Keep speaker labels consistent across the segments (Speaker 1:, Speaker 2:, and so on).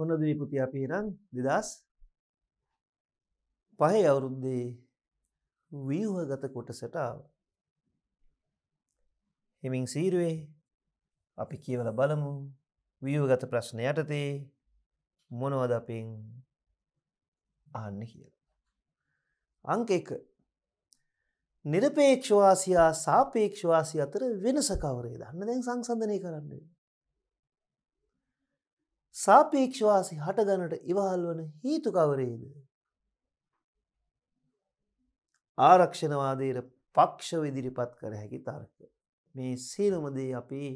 Speaker 1: ඔන්න දීපුති අපි නම් දෙදස් පහේ අවුරුද්දේ වීහගත කොටසටාව. හෙමින් සීරුවේ අපි කියවල බලමු වීවගත ප්‍රශ්න යටතේ මොනවද අපෙන් ආන්න කියල. අංක එක නිරපේක්ෂවාසියා සාපේක්ෂවාසි අතර වෙනසකවරේ දන්න දැන් සංසන්ධනය කරන්නේ. සාපේක්ෂවාසි හටගනට ඉවහල් වන හීතුකවරේද. ආරක්ෂණවාදයට පක්ෂව ඉදිරිපත් කර හැකි තර්ක. මේ සේලමදේ අපේ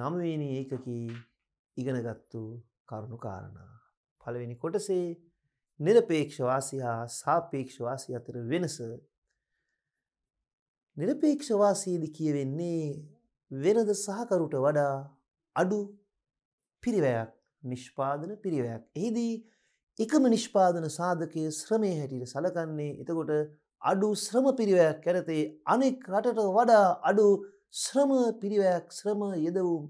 Speaker 1: නම්වෙනි ඒකකි ඉගෙනගත්තු කරුණු කාරණා. පළවෙනි කොටසේ නිරපේක්ෂවාසි හා සාපේක්ෂවාසි අතර වෙනස. නිරපේක්ෂවාසීදි කියවෙන්නේ වෙනද සහකරුට වඩා අඩු පිරිවයක් නිෂ්පාදන පිරිවයක්. එහිදී එකම නිෂ්පාදන සාධකය ශ්‍රමය හැටියට සලකන්නේ එතකොට අඩු ශ්‍රම පිරිවයක් කැරතේ අනෙක් රටට වඩා අඩු ශ්‍රම පිරිවයක් ශ්‍රම යෙදවුම්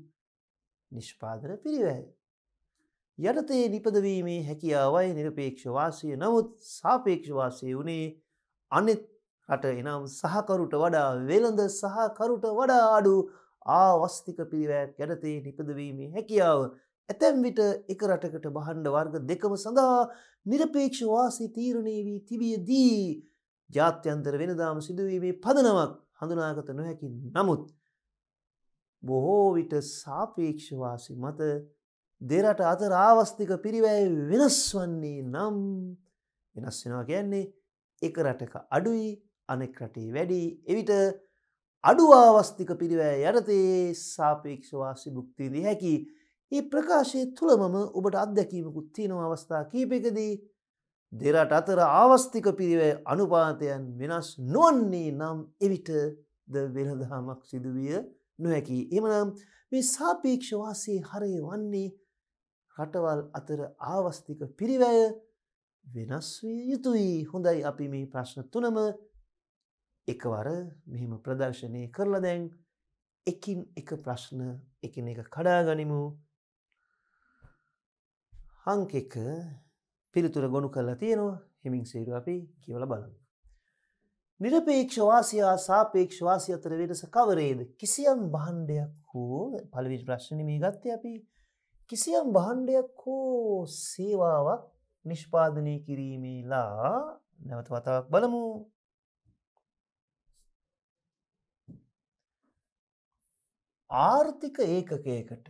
Speaker 1: නිෂ්පාදන පිරිවැය. යටතේ නිපදවීමේ හැකියාවයි නිරපේක්ෂවාසය නමුත් සාපේක්ෂවාසය වනේ අනෙත් රට එනම් සහකරුට වඩා වෙළඳ සහකරුට වඩා අඩු ආවස්තික පිරිවෑක් යටතේ නිපදවීමේ හැකියාව ඇතැම් විට එක රටකට බහණ්ඩ වර්ග දෙකම සඳහා නිරපේක්ෂ වාසී තීරණය වී තිබියදී ජාත්‍යන්තර වෙනදාම සිදුවීමේ පදනමක් හඳුනාගත නොහැකි නමුත් බොහෝ විට සාපේක්ෂවාසි මත දෙරට අතර ආවස්තික පිරිවැය වෙනස් වන්නේ නම් වෙනස් වෙනවා කියන්නේ එක රටක අඩුයි අනෙක් රටේ වැඩි එවිට අඩුවාවස්තික පිරිවෑ යටතේ සාපේක්ෂවාසි භුක්තිදී හැකි ඒ ප්‍රකාශය තුළමම ඔබට අත්දැකීමකුත් තියෙනව අවස්ථා කීපකදී දෙරට අතර ආවස්තික පිරිවය අනුපාතයන් වෙනස් නොවන්නේ නම් එවිට ද වෙනදාමක් සිදුවිය නොහැකි. එමනම් මේ සාපේක්ෂවාසේ හරය වන්නේ රටවල් අතර ආවස්තික පිරිවැය වෙනස් විය යුතුයි හොඳයි අපි මේ ප්‍රශ්න තුනම එකවර මෙහෙම ප්‍රදර්ශනය කරලා දැන් එකින් එක ප්‍රශ්න එකන එක කඩාගනිමු හංක එක පිළිතුර ගොුණු කරලා තියෙනවා හෙමින් සේරු අපි කියවල බලමු. නිරපේක්ෂවාසියා සාපේක්ෂවාසි අතර වෙනස කවරේද කිසියම් බහන්්ඩයක් හෝ පළවිජ ප්‍රශ්නමී ගත්ත අපි කිසියම් බහන්්ඩයක් හෝ සේවාවක් නිෂ්පාදනය කිරීමේලා නැවත වතාවක් බලමු ආර්ථික ඒකකයකට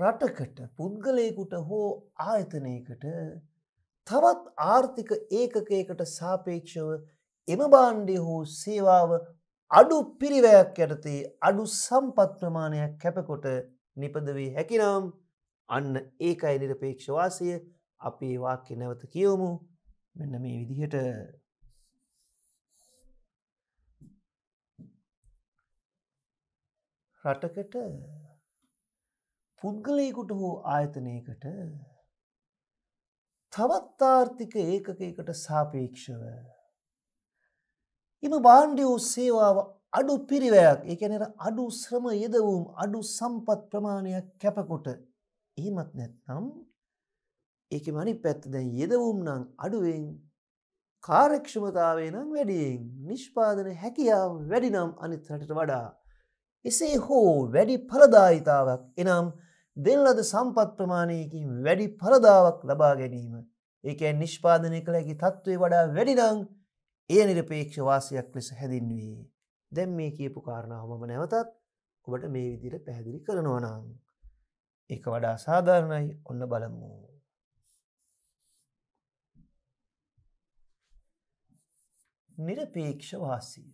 Speaker 1: රටකට පුද්ගලයකුට හෝ ආයතනයකට තවත් ආර්ථික ඒකකයකට සාපේක්ෂව එම බාණ්ඩය හෝ සේවාව අඩු පිරිවයක් යටතේ අඩු සම්පත්්‍රමාණයක් කැපකොට නිපදවී හැකිනම් අන්න ඒකයි නිරපේක්ෂවාසය අපේ වාක්‍ය නැවත කියවමු මෙන්න මේ විදිහට රටකට පුද්ගලයකුට හෝ ආයතනයකට තවත් ආර්ථික ඒකකයකට සාපේක්ෂව එම බාණ්ඩිය සේවාව අඩු පිරිවයක් එකැනෙර අඩු ශ්‍රම යෙදවුම් අඩු සම්පත් ප්‍රමාණයක් කැපකොට එහෙමත් නැත්නම් ඒක මනි පැත් දැන් යෙදවුම් නම් අඩුවෙන් කාරක්ෂමතාවේ නම් වැඩියෙන් නිෂ්පාදන හැකියාව වැඩිනම් අනිත් රටට වඩා එසේ හෝ වැඩි පලදායිතාවක් එනම් දෙල්ලද සම්පත් ප්‍රමාණයකින් වැඩි පලදාවක් ලබා ගැනීම ඒකැන් නිෂ්පාදනය කළ හැකි තත්ත්වේ වඩා වැඩිනං එය නිරපේක්ෂවාසයක් ලෙස හැදින්වේ. දැම් මේ කියපු කාරණාවමම නැවතත් ඔබට මේ විදිර පැහැදිලි කරනවනම්. එක වඩා සාධාරණයි ඔන්න බලමු. නිරපේක්ෂවාසිය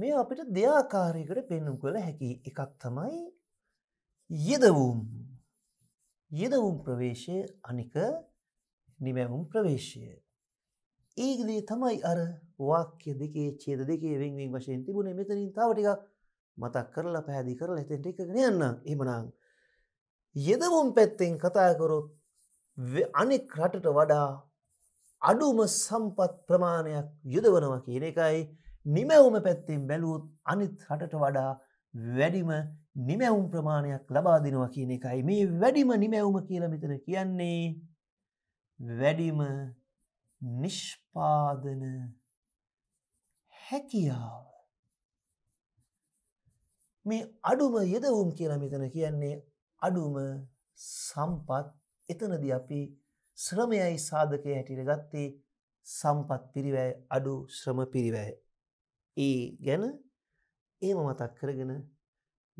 Speaker 1: මේ අපිට දෙයාකාරයකට පෙන්නුම් කළ හැකි එකක් තමයි යෙදවුම් යෙදවුම් ප්‍රවේශය අනික නිමැවුම් ප්‍රවේශය. ඒගදී තමයි අර වාක්‍ය දෙකේ චේද දෙකේ වෙන්වෙන් වශයෙන් තිබුණේ මෙතනින් තාවටික මතක් කරලා පැහැදි කරලා එතෙන්ට එකගෙන යන්න එමනම්. යෙදවුම් පැත්තෙන් කතාකරොත් අනෙක් රටට වඩා අඩුම සම්පත් ප්‍රමාණයක් යුදවනවා කියන එකයි නිමැවුම පැත්තෙන් බැලුවොත් අනිත් හටට වඩා වැඩිම නිමැවුම් ප්‍රමාණයක් ලබා දෙනවා කියන එකයි මේ වැඩිම නිමැවුම කියල මෙතන කියන්නේ වැඩිම නිෂ්පාදන හැකියාව මේ අඩුම යෙදවුම් කියලා මෙතන කියන්නේ අඩුම සම්පත් එතනද අපි ශ්‍රමයයි සාධකය හැටිට ගත්තේ සම්පත් පිරිවැය අඩු ශ්‍රම පිරිවැය ඒ ගැන ඒම මතක් කරගෙන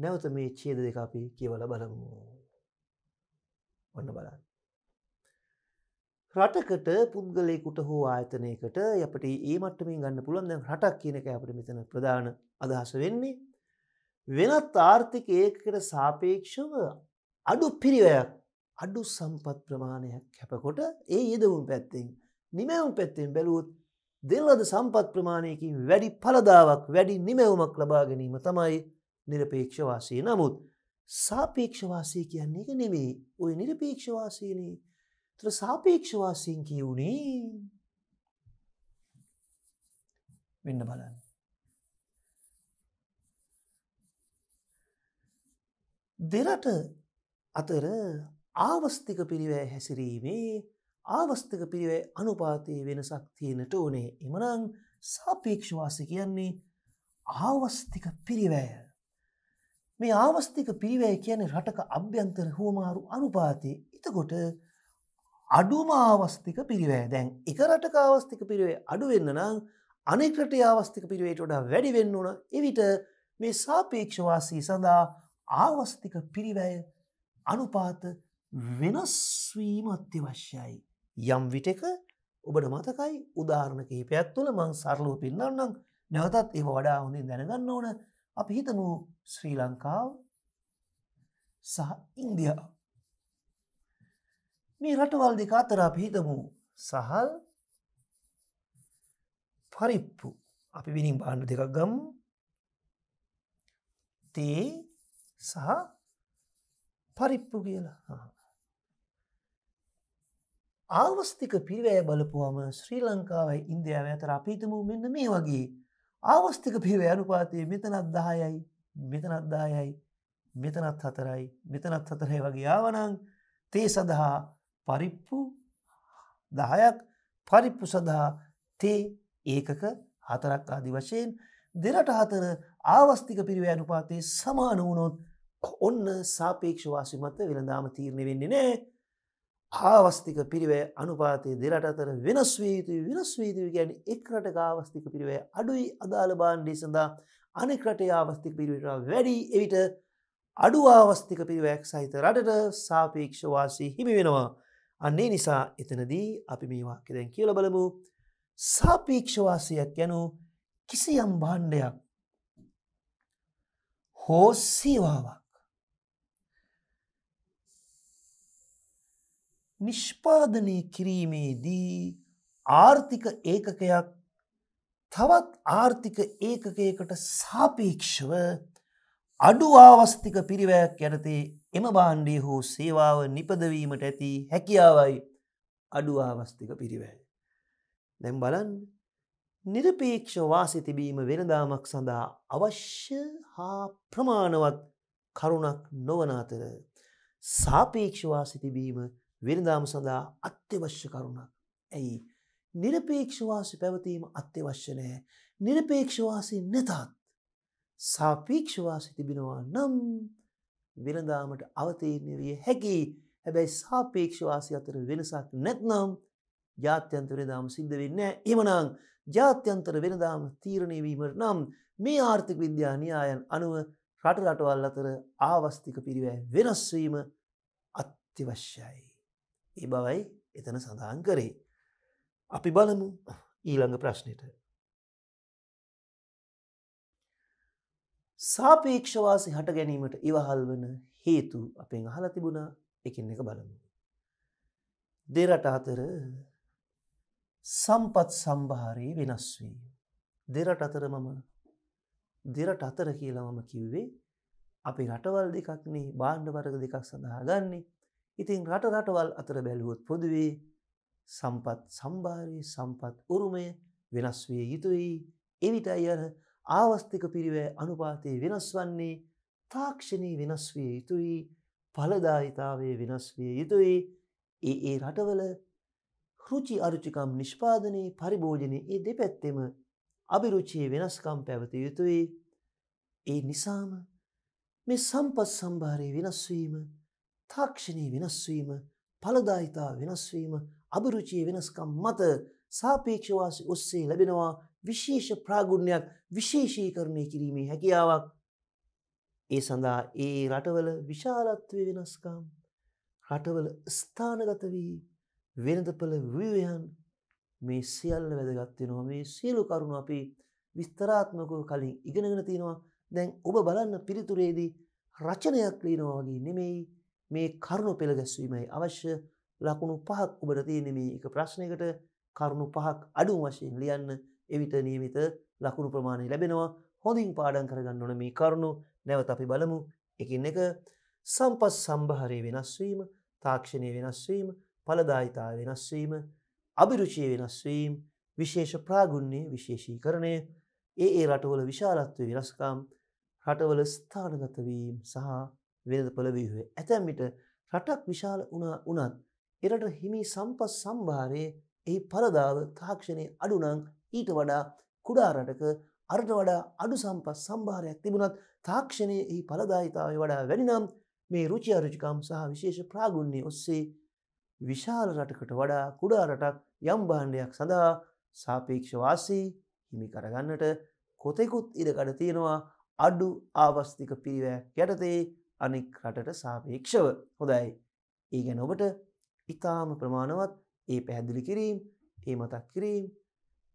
Speaker 1: නැවත මේ චේද දෙක අපි කියවල බලමු. ඔන්න බලන්න. රටකට පුද්ගලයකුට හෝ ආයතනයකට අපට ඒ මට්ටමින් ගන්න පුළන්ද රටක් කියනක අපට මෙතන ප්‍රධාන අදහස වෙන්නේ. වෙනත් ආර්ථික ඒකට සාපේක්ෂව අඩු පිරිවයක් අඩු සම්පත් ප්‍රමාණයක් කැපකොට ඒ යෙදවුම් පැත්තෙන් නිමැවුම් පැත්තෙන් බැලූත් දෙල්ලද සම්පත් ප්‍රමාණයකින් වැඩි පලදාවක් වැඩි නිමැවුමක් ලබා ගැනීම තමයි නිරපේක්ෂවාසය නමුත් සාපේක්ෂවාසය කියන්නේ එක නෙමේ ඔය නිරපේක්ෂවාසයනේ තර සාපේක්ෂවාසයෙන් කියවුණේ වෙන්න බලන්න දෙරට අතර ආවස්තික පිරිවෑ හැසිරීමේ ආවස්ථක පිරිවේ අනුපාතයේ වෙනසක් තියෙනට ඕනේ. එමනම් සාපේක්ෂවාසය කියන්නේ ආවස්තික පිරිවැය. මේ ආවස්තික පිරිවැය කියන්නේ රටක අභ්‍යන්තර හුවමාරු අනුපාතය. එතකොට අඩුම ආවස්තික පිරිවැය. දැන් එක රටක ආවස්තික පිරිවේ අඩු වෙන්න නම් අනෙක් රටේ ආවස්තික පිරිවේට වඩා වැඩි වෙන්න ඕන. එවිට මේ සාපේක්ෂවාසී සඳහා ආවස්තික පිරිවැය අනුපාත වෙනස් වීම අත්‍යවශ්‍යයි. යම් විටක ඔබට මතකයි උදාහරණ කිහිපයක් තුළ මං සරලෝ පෙන්න්නන්නම් නැවතත් ඒ වඩා හොඳින් දැනගන්න ඕන අපි හිතමු ශ්‍රී ලංකාව සහ ඉන්දියාව. මේ රටවල් දෙක අතර අපි හිතමු සහල් පරිප්පු අපි විනිින් බාණ්ඩ දෙකක් ගම් තේ සහ පරිප්පු කියලා ආවස්තික පිරිවැය බලපුවම ශ්‍රී ලංකාවයි ඉන්දයාව ඇතර අපිතම මෙන්න මේ වගේ ආවස්තික පිරිවැ අනුපාතය මෙතනත් දායයි මෙතනත් දායයි මෙතනත් හතරයි මෙතනත් හතරයි වගේ ආවනං තේ සඳහා පරිප්පු දහයක් පරිප්පු සඳහා තේ ඒකක හතරක් ආදි වශයෙන් දෙරට හතර ආවස්තික පිරිවැ අනුපාතයේ සමාන වුණොත් ඔන්න සාපේක්ෂවාසිමත වෙළදාම තීරණය වෙන්නේ නෑ ආවස්තික පිරිවය අනුපාතය දෙරට අතර වෙනස් වේතුයි වෙනස් වේතුයි ගැන එක් රටක ආවස්තික පිරිවය අඩුයි අදාළ බාණ්ඩී සඳහා අනෙක් රටේ ආවස්තික පිරිවට වැඩි එවිට අඩු ආවස්තික පිරිවැයක් සහිත රටට සාපේක්ෂවාසී හිමි වෙනවා. අන්නේ නිසා එතනදී අපි මේ වාක්‍ය දැන් කියලා බලමු. සාපේක්ෂවාසයක් යනු කිසියම් භාණ්ඩයක් හෝ සේවාවක් නිෂ්පාදනය කිරීමේදී ආර්ථික ඒකකයක් තවත් ආර්ථික ඒකකයකට සාපේක්ෂව අඩු ආවස්තික පිරිවැයක් යටතේ එම බාණ්ඩේ හෝ සේවාව නිපදවීමට ඇති හැකියාවයි අඩු ආවස්තික පිරිවැය. දැම් බලන් නිරපේක්ෂ වාසි තිබීම වෙනදාමක් සඳහා අවශ්‍ය හා ප්‍රමාණවත් කරුණක් නොවන අතර සාපේක්ෂවාසි තිබීම වෙනදාම සඳහා අත්‍යවශ්‍ය කරුණක්. ඇයි නිරපේක්ෂවාසි පැවතීම අත්‍යවශ්‍ය නෑ. නිරපේක්ෂවාසි නැතත් සාපේක්ෂවාසි තිබෙනවා නම් වෙනදාමට අවතීර්ණය විය හැකි හැබැයි සාපේක්ෂවාසි අතර වෙනසක් නැත්නම් ජාත්‍යන්තර දාම සිද්ධ වෙන්න එමනං ජාත්‍යන්තර වෙනදාම තීරණය වීමට නම් මේ ආර්ථික විද්‍යා න්‍යායන් අනුව රට රටවල් අතර ආවස්තික පිරිවැ වෙනස්වීම අත්‍යවශ්‍යයි. ඒ බවයි එතන සඳහන් කරේ. අපි බලමු ඊළඟ ප්‍රශ්නයට. සාපේක්ෂවාසි හට ගැනීමට ඉවහල් වන හේතු අපෙන් අහල තිබුණ එකින් එක බලමු. දෙරට අතර සම්පත් සම්භාරයේ වෙනස් වී. දෙරට අතර මම දෙරට අතර කියලා මම කිව්වේ අපි රටවල් දෙකක්නේ බාණ්ඩ වර්ග දෙකක් සඳහා ගන්නේ ඉතින් රට රටවල් අතර බැලුවොත් පොදුවේ සම්පත් සම්භාරය සම්පත් උරුමය වෙනස් විය යුතුයි එවිට අයි අර ආවස්තික පිරිවෑ අනුපාතය වෙනස් වන්නේ තාක්ෂණී වෙනස් විය යුතුයි පලදාහිතාවේ වෙනස් විය යුතුයි ඒ ඒ රටවල හෘචි අරුචිකම් නිෂ්පාදනය පරිභෝජනය ඒ දෙපැත්තෙම අභිරුචිය වෙනස්කම් පැවති යුතුයි ඒ නිසාම මේ සම්පත් සම්භාරය වෙනස්වීම තාක්ෂණයේ වෙනස් වීම, ඵලදායිතාව වෙනස් වීම, අභිරුචියේ වෙනස්කම් මත සාපේක්ෂ වාසි ඔස්සේ ලැබෙනවා විශේෂ ප්‍රාගුණ්‍යයක් විශේෂීකරණය කිරීමේ හැකියාවක් ඒ සඳහා ඒ රටවල විශාලත්වය වෙනස්කම් රටවල ස්ථානගත වී වෙනදපල ව්‍යවයන් මේ සියල්ල වැදගත්වෙනවා මේ සියලු කරුණු අපි විස්තරාත්මකව කලින් ඉගෙනගෙන තියෙනවා දැන් ඔබ බලන්න පිරිතුරේදී රචනයක් ලීනවාගේ නෙමෙයි මේ කරුණු පෙළ ගැස්වීමයි අවශ්‍ය ලකුණු පහක් ඔබට තියෙන මේ එක ප්‍රශ්නයකට කරුණු පහක් අඩු වශයෙන් ලියන්න එවිට නියමිත ලකුණු ප්‍රමාණය ලැබෙනවා හොඳින් පාඩන් කරගන්න ඕන මේ කරුණු නැවත අපි බලමු එකින් එක සම්පස් සම්භහරය වෙනස්වීම තාක්ෂණය වෙනස්වීම පලදායිතා වෙනස්වීම අභිරුචිය වෙනස්වීම් විශේෂ ප්‍රාගුණ්‍යය විශේෂීකරණය ඒ ඒ රටවල විශාලත්ව වෙනස්කාම් රටවල ස්ථානගතවීම් සහ වෙළඳ පොළවීහුවේ. ඇතැම් විට රටක් විශාල වුණත් එරට හිමි සම්පත් සම්භාරයේ එහි පරදාව තාක්ෂණය අඩුනං ඊට වඩා කුඩා රටක අර්ට වඩා අඩු සම්පත් සම්භාරයක් තිබුණත් තාක්ෂණය එහි පලදායිතාව වඩා වැඩිනම් මේ රුචි අරුචිකම් සහ විශේෂ ප්‍රාගුණ්‍යය ඔස්සේ විශාල රටකට වඩා කුඩා රටක් යම් භාණ්ඩයක් සඳහා සාපේක්ෂවාසී හිමි කරගන්නට කොතෙකුත් ඉඩකඩ තියෙනවා අඩු ආවස්තික පිරිවැයක් යටතේ අනෙක් රටට සාපේක්ෂව හොදයි. ඒ ගැන ඔබට ඉතාම ප්‍රමාණවත් ඒ පැහැදිලි කිරීම් ඒ මතක් කිරීම්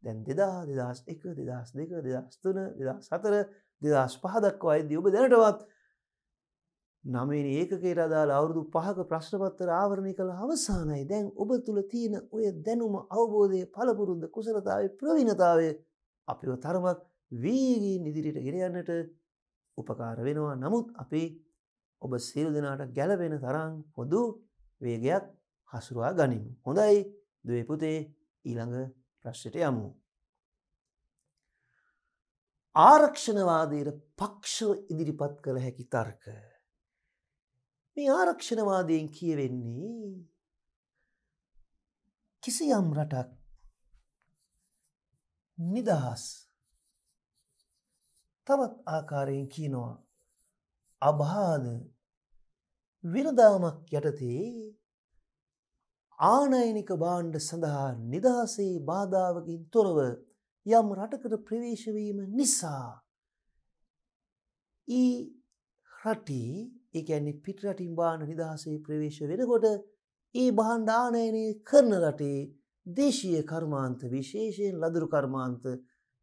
Speaker 1: දැන් දෙදා දෙදස් එක දෙදස් දෙක දෙදස්තුන දෙදස් සතර දෙදස් පහදක්වා අයිද ඔබ දැනටවත් නමේ ඒකේ රදාල අවුරුදු පහක ප්‍රශ්නපත්තර ආවරණය කළ අවසානයි දැන් ඔබ තුළ තියෙන ඔය දැනුම අවබෝධය පළපුරුන්ද කුසලතාව ප්‍රවිණතාවය අපිව තරමක් වීගී නිදිරිට ගෙනයන්නට උපකාර වෙනවා නමුත් අපේ ඔබ සිල් දෙනාට ගැලපෙන තරං හොදු වේගයක් හසුරුවා ගනිමු. හොඳයි දවපුතේ ඊළඟ ප්‍රශ්යට යමු. ආරක්ෂණවාදයට පක්ෂව ඉදිරිපත් කළ හැකි තර්ක. මේ ආරක්ෂණවාදයෙන් කියවෙන්නේ කිසියම් රටක් නිදහස් තවත් ආකාරයෙන් කියනවා අභාධ විරදාමක් යටතේ ආනයනික බාණ්ඩ සඳහා නිදහසේ බාධාවකින් තොරව යම් රටකට ප්‍රවේශවීම නිසා ඊ රටි ඒඇන්නේ පිටරටින් බාන නිදහසේ ප්‍රවේශ වෙනකොට ඒ බහන්්ඩ ආනයනය කරන රටේ දේශීය කර්මාන්ත විශේෂයෙන් ලදරු කර්මාන්ත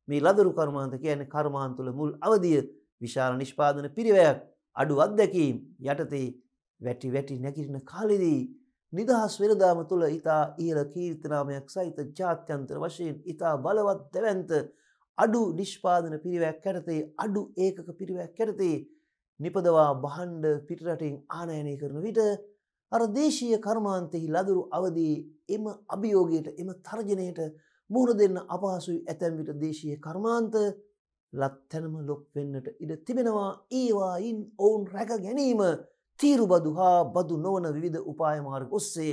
Speaker 1: මේ ලදරු කර්මාන්ත කියන කර්මාන්තුල මුල් අවධිය විශාල නිෂ්පාදන පිරිවයක් අඩු අත්දැකීම් යටතේ වැටි වැටි නැගිරෙන කාලෙදී නිදහස් වෙනදාම තුළ ඉතා ඉහල කීර්තනාමයක් සහිත ජාත්‍යන්තර වශයෙන් ඉතා බලවත් දැවන්ත අඩු නිෂ්පාදන පිරිවැක් කැරතේ අඩු ඒකක පිරිවැක් කැරතේ නිපදවා බහන්්ඩ පිටරටින් ආනයනය කරන විට අර දේශීය කර්මාන්තෙහි ලදුරු අවදී එම අභියෝගයට එම තර්ජනයට මුහුණ දෙන්න අපහසුයි ඇතැම් විට දේශීය කර්මාන්ත ලත්තැනම ලොක් වෙන්නට ඉඩ තිබෙනවා ඒවායින් ඔවුන් රැක ගැනීම තීරුබදු හා බදු නොවන විධ උපායමාර්ග ඔස්සේ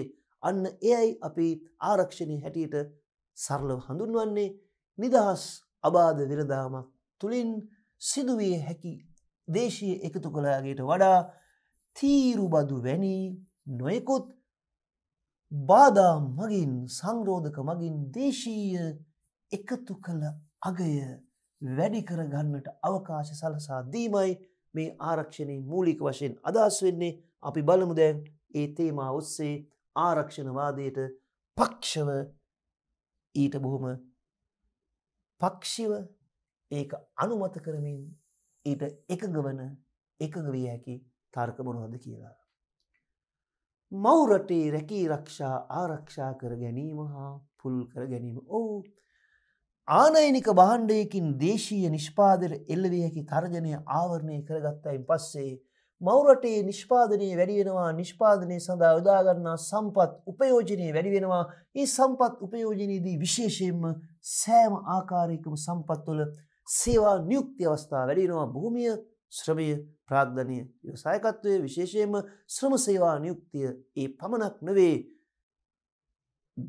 Speaker 1: අන්න එයයි අපි ආරක්ෂණය හැටියට සරලව හඳුන්වන්නේ නිදහස් අබාධ විරදාමක් තුළින් සිදුවිය හැකි දේශය එකතු කළාගේට වඩා තීරුබදු වැනි නොයකුත් බාධා මගින් සංරෝධක මගින් දේශීය එකතු කළ අගය වැඩි කරගන්නට අවකාශ සලසා දීමයි මේ ආරක්ෂණය මූලික වශයෙන් අදහස් වෙන්නේ අපි බලමු දැන් ඒ තේමා ඔස්සේ ආරක්ෂණවාදයට පක්ෂව ඊට බොහොම පක්ෂිව ඒක අනුමත කරමින් ඊට එකගවන එකගවිය හැකි තර්ක මොනොහද කියලා. මවරටේ රැකී රක්ෂා ආරක්ෂා කර ගැනීම හා පුල් කර ගැනීම ඕ ආනයිනික බාණ්ඩයකින් දේශීය නිෂ්පාදර එල්ලවිය හැකි තර්ජනය ආවරණය කරගත්තයින් පස්සේ මෞරටේ නිෂ්පාදනය වැඩිවෙනවා නිෂ්පාදනය සඳහා යොදාගන්නා සම්පත් උපයෝජනය වැඩිවෙනවා ඒ සම්පත් උපයෝජනයේදී විශේෂයෙන්ම සෑම ආකාරයකම සම්පත්වල සේවා නියුක්ති අවස්ථා වැඩිෙනවා භූමිය ශ්‍රමය ප්‍රාග්ධනය ව්‍යවසායකත්වය විශේෂයෙන්ම ශ්‍රම සේවා නියුක්තිය ඒ පමණක් නොවේ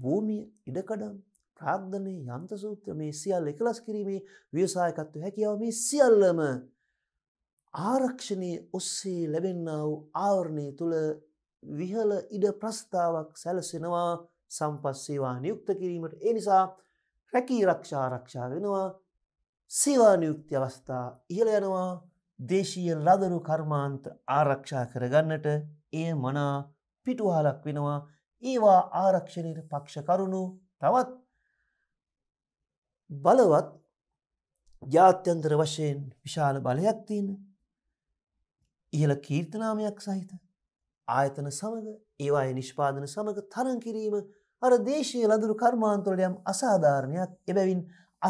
Speaker 1: භූමිය ඉඩකඩම් ප්‍රාර්ධනය යන්තසූත්‍ර මේ සියල් එකලස් කිරීමේ ව්‍යවසායකත්ව හැකියාව මේ සියල්ලම ආරක්ෂණය ඔස්සේ ලැබෙන්නාව ආවරණය තුළ විහල ඉඩ ප්‍රස්ථාවක් සැලසෙනවා සම්පස්සේවා නියුක්ත කිරීමට ඒ නිසා රැකී රක්ෂා රක්ෂා වෙනවා සේවා නියුක්ති අවස්ථා ඉහළ යනවා දේශීය ලදරු කර්මාන්ත ආරක්ෂා කරගන්නට එය මනා පිටුහලක් වෙනවා ඒවා ආරක්ෂණයට පක්ෂ කරුණු තවත් බලවත් ජාත්‍යන්තර වශයෙන් විශාල බලයක් තියෙන ඉහළ කීර්තනාමයක් සහිත ආයතන සමඟ ඒවාය නිෂ්පාදන සමඟ තරන් කිරීම අර දේශය ලඳුරු කර්මාන්තොලට යම් අසාධාරණයක් එබැවින්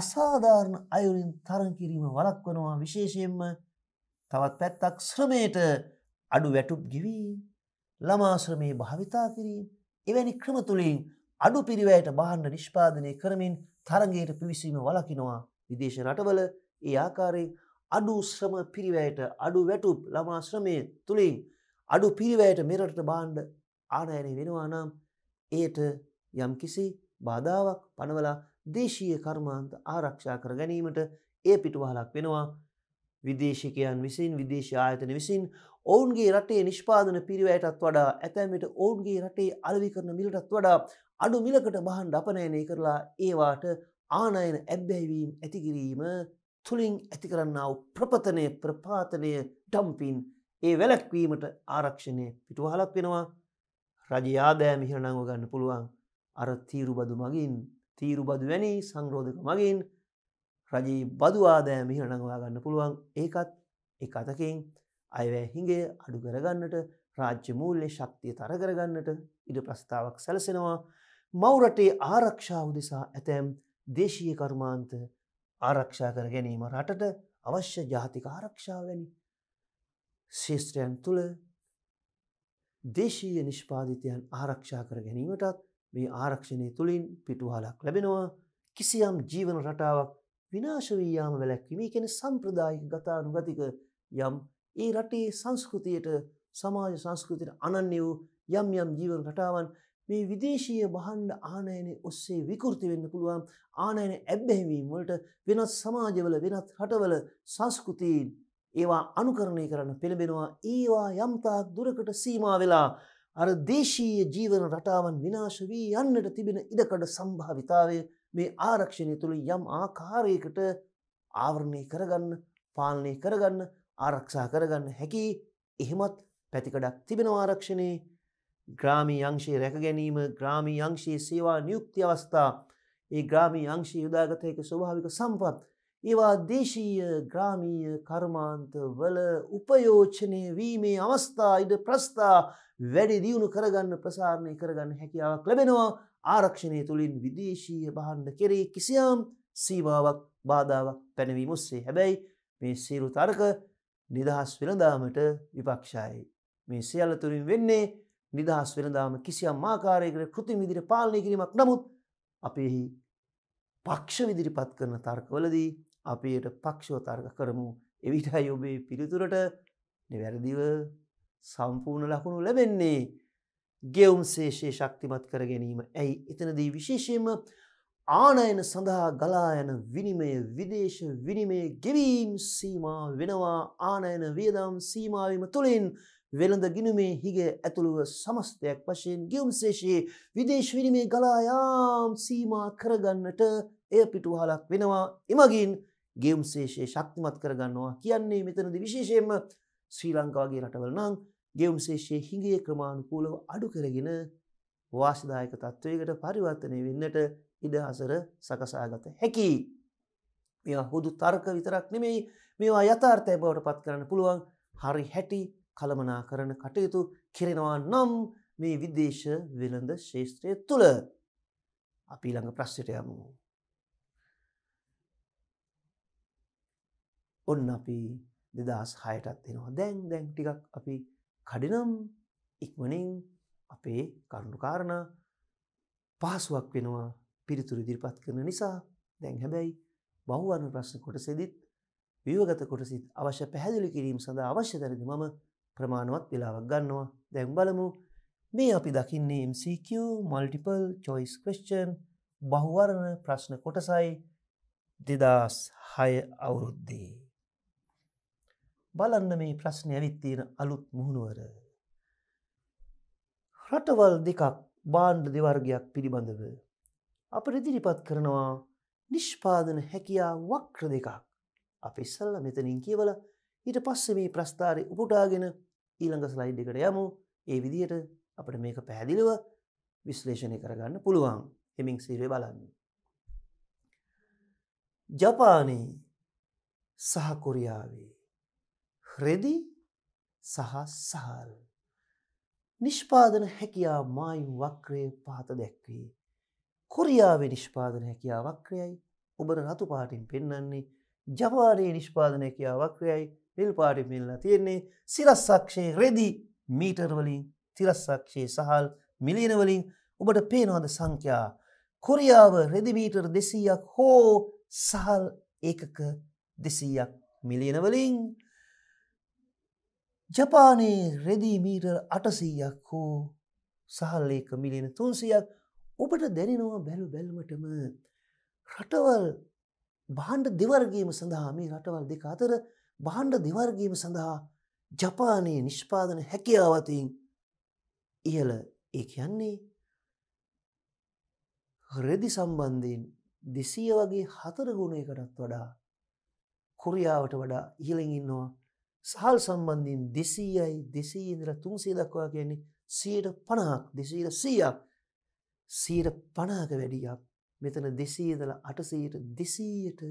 Speaker 1: අසාධාරණ අයුරින් තරන් කිරීම වලක්වනවා විශේෂයෙන්ම තවත් පැත්තක් ශ්‍රමයට අඩු වැටුප් ගිවී ළමාශ්‍රමයේ භාවිතා කිරීම එවැනි ක්‍රම තුළින් අඩු පිරිවයට බාණ්ඩ නිෂ්පාදනය කරමින් තරගයට පිවිසීම වලකිනවා විදේශ රටවල ඒ ආකාරයෙන් අඩු ශ්‍රම පිරිවැයට අඩු වැටුප් ළමා ශ්‍රමය තුළින් අඩු පිරිවැයට මෙරට බාණ්ඩ ආනයනය වෙනවා නම් ඒට යම් කිසි බාධාවක් පනවලා දේශීය කර්මාන්ත ආරක්ෂා කර ගැනීමට ඒ පිටුවහලක් වෙනවා විදේශිකයන් විසින් විදේශ ආයතන විසින් ඔවුන්ගේ රටේ නිෂ්පාදන පිරිවැයටත් වඩා ඇතැමට ඔවුන්ගේ රටේ අලවි කරන මිලටත් වඩා අඩු මිලකට බහන් ඩපනයනය කරලා ඒවාට ආනයන ඇබ්බැවීම් ඇතිකිරීම තුළින් ඇති කරන්නාව ප්‍රපතනය ප්‍රපාතනය ඩම්පින් ඒ වැලැක්වීමට ආරක්ෂණය පිටුවහලක් වෙනවා රජයාදෑ මිහිරණංග ගන්න පුළුවන් අර තීරුබදු මගින් තීරුබදු වැනි සංරෝධක මගින් රජී බදු ආදෑ මිහිරණංවා ගන්න පුළුවන් ඒකත් එක අතකින් අයවැ හිගේ අඩු කරගන්නට රාජ්‍ය මූල්‍ය ශක්තිය තරකරගන්නට ඉඩ ප්‍රස්ථාවක් සැලසෙනවා මවරටේ ආරක්ෂාව දෙසා ඇතැම් දේශීය කර්මාන්ත ආරක්ෂා කර ගැනීම රටට අවශ්‍ය ජාතික ආරක්ෂාව වැනි ශේෂත්‍රයන් තුළ දේශීය නිෂ්පාධිතයන් ආරක්ෂා කර ගැනීමටත් මේ ආරක්ෂණය තුළින් පිටුහලක් ලැබෙනවා කිසියම් ජීවන රටාවක් විනාශවීයාම වැලැක්වීම කෙන සම්ප්‍රදායික ගතානු ගතික යම් ඒ රටේ සංස්කෘතියට සමාජ සංස්කෘතියට අනන්‍ය වූ යම් යම් ජීවන රටාවන් මේ විදේශීය බහන්ඩ ආනයනය ඔස්සේ විකෘති වෙන්න පුළුවන් ආනයන ඇබ්බැහිවීම් වලට වෙනත් සමාජවල වෙනත් හටවල සංස්කෘතිීන් ඒවා අනුකරණය කරන්න පෙළබෙනවා ඒවා යම්තාක් දුරකට සීමා වෙලා අර දේශීය ජීවන රටාවන් විනාශ වී යන්නට තිබෙන ඉඩකඩ සම්භාවිතාවය මේ ආරක්ෂණය තුළ යම් ආකාරයකට ආවරණය කරගන්න පාලනය කරගන්න ආරක්ෂා කරගන්න හැකි එහෙමත් පැතිකඩක් තිබෙන ආරක්ෂණයේ ග්‍රාමී අංශයේ රැක ගැනීම ග්‍රාමී අංශයේ සේවා නියුක්ති අවස්ථා ඒ ග්‍රාමී අංශයේ යොදාගතයක ස්වභාවික සම්පත් ඒවා දේශීය ග්‍රාමීය කර්මාන්තවල උපයෝජනය වීමේ අවස්ථා ඉඩ ප්‍රස්ථා වැඩි දියුණු කරගන්න ප්‍රසාරණය කරගන්න හැකියාවක් ලැබෙනවා ආරක්ෂණය තුළින් විදේශීය බහන්ඩ කෙරේ කිසියම් සීවාවක් බාධාවක් පැනවීම ඔස්සේ හැබැයි මේ සීරු තර්ක නිදහස් වෙනදාමට විපක්ෂයි. මේ සියල්ල තුරින් වෙන්නේ නිදහස් වෙනදාම කිසියම් ආකාරයකට කෘතිම විදිහට පාලනය කිරීමක් නමුත් අපෙහි පක්ෂ විදිරිපත් කරන තර්කවලදී අපියට පක්ෂෝ තර්ක කරමු එවිටයි ඔබේ පිළිතුරට නිවැරදිව සම්පූර්ණ ලකුණු ලැබෙන්නේ ගෙවුම් ශේෂය ශක්තිමත් කර ගැනීම ඇයි එතනදී විශේෂයම ආනයන සඳහා ගලායන විනිමය විදේශ විනිමය ගෙවීම් සීමා වෙනවා ආනයන වියදම් සීමාවීම තුළින් වෙළඳ ගිනුමේ හිග ඇතුළුව සමස්තයක් වශයෙන් ගියුම්ශේෂයේ විදේශ විනිමේ ගලායාම් සීමා කරගන්නට එය පිටුහලක් වෙනවා එමගින් ගේම්ශේෂයේ ශක්තිමත් කරගන්නවා කියන්නේ මෙතනද විශේෂයෙන්ම ශ්‍රී ලංකාගේ රටවල නං ගේම්ශේෂයේ හිගේ ක්‍රමාණුකූලව අඩු කරගෙන වාසිදායක තත්ත්වයකට පරිවර්තනය වෙන්නට ඉඩහසර සකසාගත හැකි. මෙ හුදු තර්ක විතරක් නෙමෙයි මේවා යථාර්ථය බවට පත් කරන්න පුළුවන් හරි හැටි කළමනා කරන කටයුතු කෙරෙනවා නම් මේ විදේශ වෙළඳ ශේෂත්‍රය තුළ අපි ළඟ ප්‍රශ්ට යමු. ඔන්න අපි දෙදස් හයටත් එෙනවා දැන් දැන් ටිකක් අපි කඩිනම් ඉක්මනින් අපේ කරුණුකාරණ පහසුවක් වෙනවා පිරිතුරු දිරිපත් කරන නිසා දැන් හැබැයි බහුවන ප්‍රශ්න කොටසෙදිත් විවගත කොටසිත් අවශ්‍ය පැහැදිලි කිරීම සඳහා අවශ්‍ය දරද මම ප්‍රමාණවත් වෙලාවක් ගන්නවා දැන් බලමු මේ අපි දකින්නේ MCQ මල්ටිපල් චොයිස් කස්චන් බහුවරණ ප්‍රශ්න කොටසයි දෙදස් හය අවුරුද්දේ. බලන්න මේ ප්‍රශ්නය ඇවිත්තියෙන අලුත් මුහුණුවර. රටවල් දෙකක් බාණ්ඩ දෙවර්ගයක් පිළිබඳව. අප ඉදිරිපත් කරනවා නිෂ්පාදන හැකියා වක්‍ර දෙකක්. අප ඉස්සල්ල මෙතනින් කියවල ඊට පස්ස මේ ප්‍රස්ථාරය උපුටාගෙන ඊළඟ ස්ලයිඩ් එකට යමු ඒ විදියට අපට මේක පැහැදිලිව විශ්ලේෂණය කරගන්න පුළුවන් හෙමින් සීරේ බලන්න. ජපානයේ සහකොරියාවේ හෙදි සහ සහල් නිෂ්පාදන හැකියා මායිම් වක්‍රය පහත දැක්වේ. කොරියාවේ නිෂ්පාදන හැකියා වක්‍රයයි ඔබට රතු පාටින් පෙන්නන්නේ ජපානයේ නිෂ්පාදන හැකියා වක්‍රයයි නිල් පාටිපිල්ලා තියෙන්නේ සිරස්සක්ෂයේ රෙදි මීටර්වලින් තිරස්සක්ෂයේ සහල් මිලියනවලින් ඔබට පේනවාද සංඛ්‍යා කොරියාව රෙදිමීටර් දෙසීයක් හෝ සහල් ඒකක දෙසීයක් මිලියනවලින් ජපානයේ රෙදිමීටර් අටසීයක් හෝ සහල් ඒක මිලියන තුන්සියක් ඔබට දැනෙනවා බැලු බැල්මටම රටවල් බාණ්ඩ දෙවර්ගේම සඳහා මේ රටවල් දෙක අතර භාණ්ඩ දෙවර්ගීම සඳහා ජපානයේ නිෂ්පාදන හැකියාවතින් ඉහල ඒ කියන්නේ රෙදි සම්බන්ධයෙන් දෙසීය වගේ හතර ගුණයකටත් වඩා කොරියාවට වඩා ඉහලින් ඉන්නවා සහල් සම්බන්ධින් දෙසීයයි දෙසී ඉදිර තුන්සේ දක්වා කියන්නේ සීට පණහක් දෙසීට සීයක් සීට පණාක වැඩියක් මෙතන දෙසීදල අටසීට දෙසීයට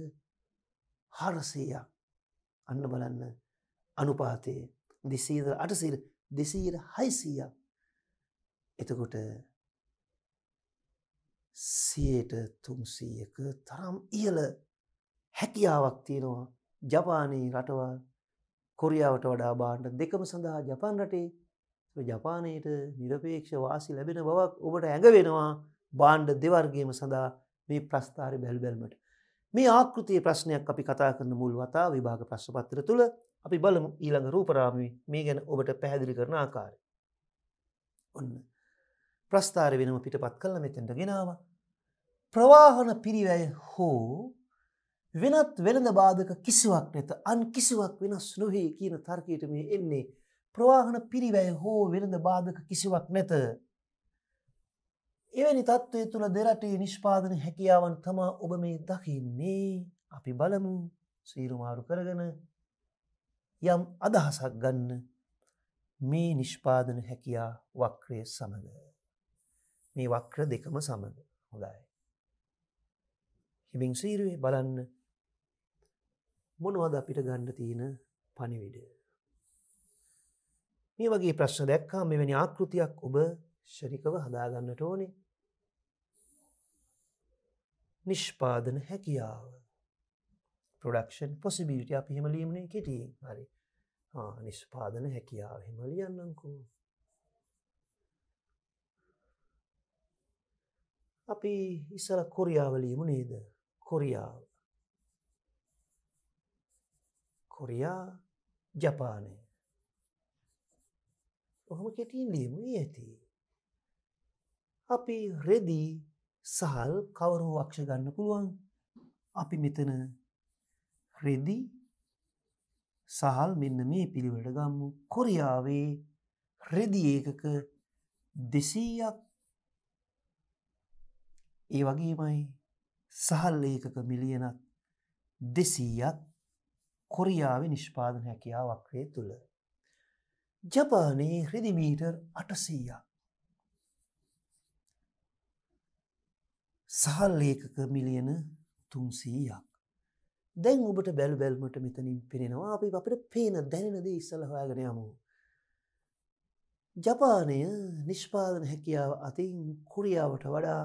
Speaker 1: හරසයක් අන්න බලන්න අනුපාතය දෙසීද අටසීර දෙසීර හයිසීයක් එතකොට සියයට තුන්සීයක තරම් ඉහල හැකියාවක් තියෙනවා ජපානයේ රටවල් කොරියාවට වඩා බාණ්ඩ දෙකම සඳහා ජපන් රටේ ජපානයට නිරපේක්ෂ වාසි ලැබෙන බවක් ඔබට ඇඟවෙනවා බාණ්ඩ දෙවර්ගේම සඳහා මේ ප්‍රස්ථාරි බැල්බැල්මට මේ ආකෘතිය ප්‍රශ්නයක් අපි කතා කරන මුල් වතා විභාග ප්‍රශ්පත්‍ර තුළ අපි බලමු ඊළඟ රූපරාමි මේ ගැන ඔබට පැහැදිලි කරන ආකාරය. ඔන්න ප්‍රස්ථාර වෙනම පිටපත් කල්ල මෙතෙන්ට ගෙනාව. ප්‍රවාහන පිරිවැය හෝ වෙනත් වෙළඳ බාධක කිසිවක් නැත අන් කිසිවක් වෙනස් නොහේ කියන තර්කයට මේ එන්නේ ප්‍රවාහන පිරිවැය හෝ වෙළඳ බාධක කිසිවක් නැත එවැනි තත්ත්වය තුළ දෙරටේ නිෂ්පාදන හැකියාවන් තමා ඔබ මේ දකින්නේ අපි බලමු සීරුමාරු කරගන යම් අදහසක් ගන්න මේ නිෂ්පාදන හැකියා වක්‍රය සමඟ. මේ වක්‍ර දෙකම සමඟ හොඳයි. හිමින් සීරුවේ බලන්න මොනවද අපිට ගණ්ඩ තියෙන පණිවිඩ. මේ වගේ ප්‍රශ්න දැක්කා මෙවැනි ආකෘතියක් ඔබ ශරිකව හදාගන්නට ඕනේ නිෂ්පාදන හැකියාව ප්‍රඩක්ෂන් පොසිබිට අප හෙමලීමනේ කෙටියෙන් හරි නිස්්පාදන හැකියාව හෙමලියන්නංකු අපි ඉස්සර කොරියාවලීම නේද කොරියාව කොරියා ජපානය ඔහොම කෙටින් ලියමු ඇති අපි රෙදී සහල් කවරෝ වක්ෂ ගන්න පුළුවන් අපි මෙතන රෙදි සහල් මෙන්න මේ පිළිවට ගම්මු කොරියාවේ රෙදි ඒකක දෙසීයක් ඒ වගේමයි සහල් ඒකක මිලියනක් දෙසීයක් කොරියාව නිෂ්පාදන හැකියාවක්වේ තුළ ජපානයේ හෙදිමීටර් අටසීයක් සහල්ලේකක මිලියන තුන්සීයක්. දැන් ඔබට බැල් බැල්මට මෙතනින් පෙනෙනවා අපි අපට පේන දැනෙනද ඉස්සල හොයාගෙන යමු. ජපානය නිෂ්පාදන හැකියාව අතින් කුරියාවට වඩා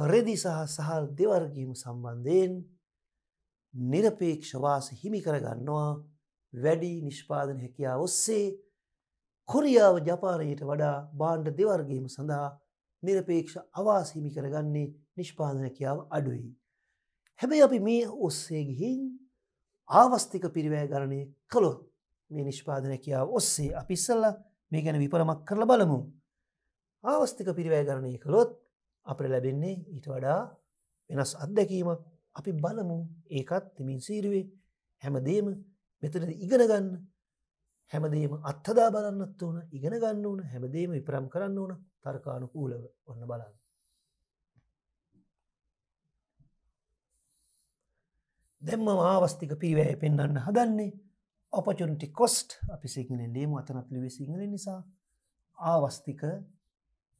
Speaker 1: හරෙදි සහ සහල් දෙවර්ගීම සම්බන්ධයෙන් නිරපේක්ෂවාස හිමි කරගන්නවා වැඩි නිෂ්පාදන හැකියා ඔස්සේ කොරියාව ජපානයට වඩා බාණ්ඩ දෙවර්ගීම සඳහා නිරපේක්ෂ අවාසහිමි කරගන්නේ නිෂ්පාදනකියාව අඩුයි. හැබැයි අපි මේ ඔස්සේ ගිහින් ආවස්තික පිරිවෑ ගණනය කළොත් මේ නිෂ්පාදනකියාව ඔස්සේ අපිස්සල්ල මේ ගැන විපරමක් කරලා බලමු. ආවස්තික පිරිවෑ ගණනය කළොත් අපට ලැබෙන්නේ ඊට වඩා වෙනස් අත්දැකීමක් අපි බලමු ඒකත් තිමින් සීරුවේ හැමදේම මෙතනද ඉගෙනගන්න හැමදේම අත්හදා බලන්නත් ඕන ඉගෙනගන්න ඕන හැමදේම විපරම් කරන්න ඕන තර්කානුකූලව ඔන්න බලන්න දෙම්ම ආවස්තික පීවැය පෙන්න්න හදන්නේ ඔපචුන්ටි කොස්ට් අපි සිංහලෙන් ලේම අතනත් ලිවි සිංහල නිසා ආවස්තික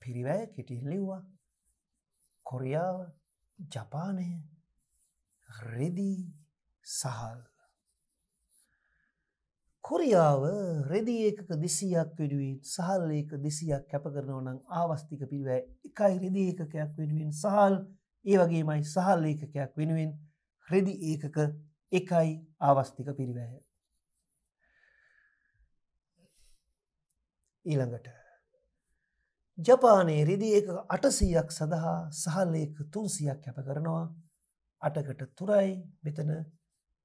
Speaker 1: පිරිවැය කෙටින් ලිව්වා කොරියාව ජපානය රෙදී සහල් කොරියාව රෙදිඒකක දෙසයක් වෙනුවෙන් සහල්ලේක දෙසයක් කැප කරනව නම් ආවස්තික පිරිවෑ එකයි රෙදිඒකකයක් වෙනුවෙන් සහල් ඒ වගේමයි සහල්ලේකකයක් වෙනුවෙන් රෙදි ඒකක එකයි ආවස්තික පිරිවෑය. ඊළඟට ජපානයේ රිදි ඒක අටසීයක් සඳහා සහල්ලේක තුන්සියක් කැප කරනවා අටකට තුරයි මෙතන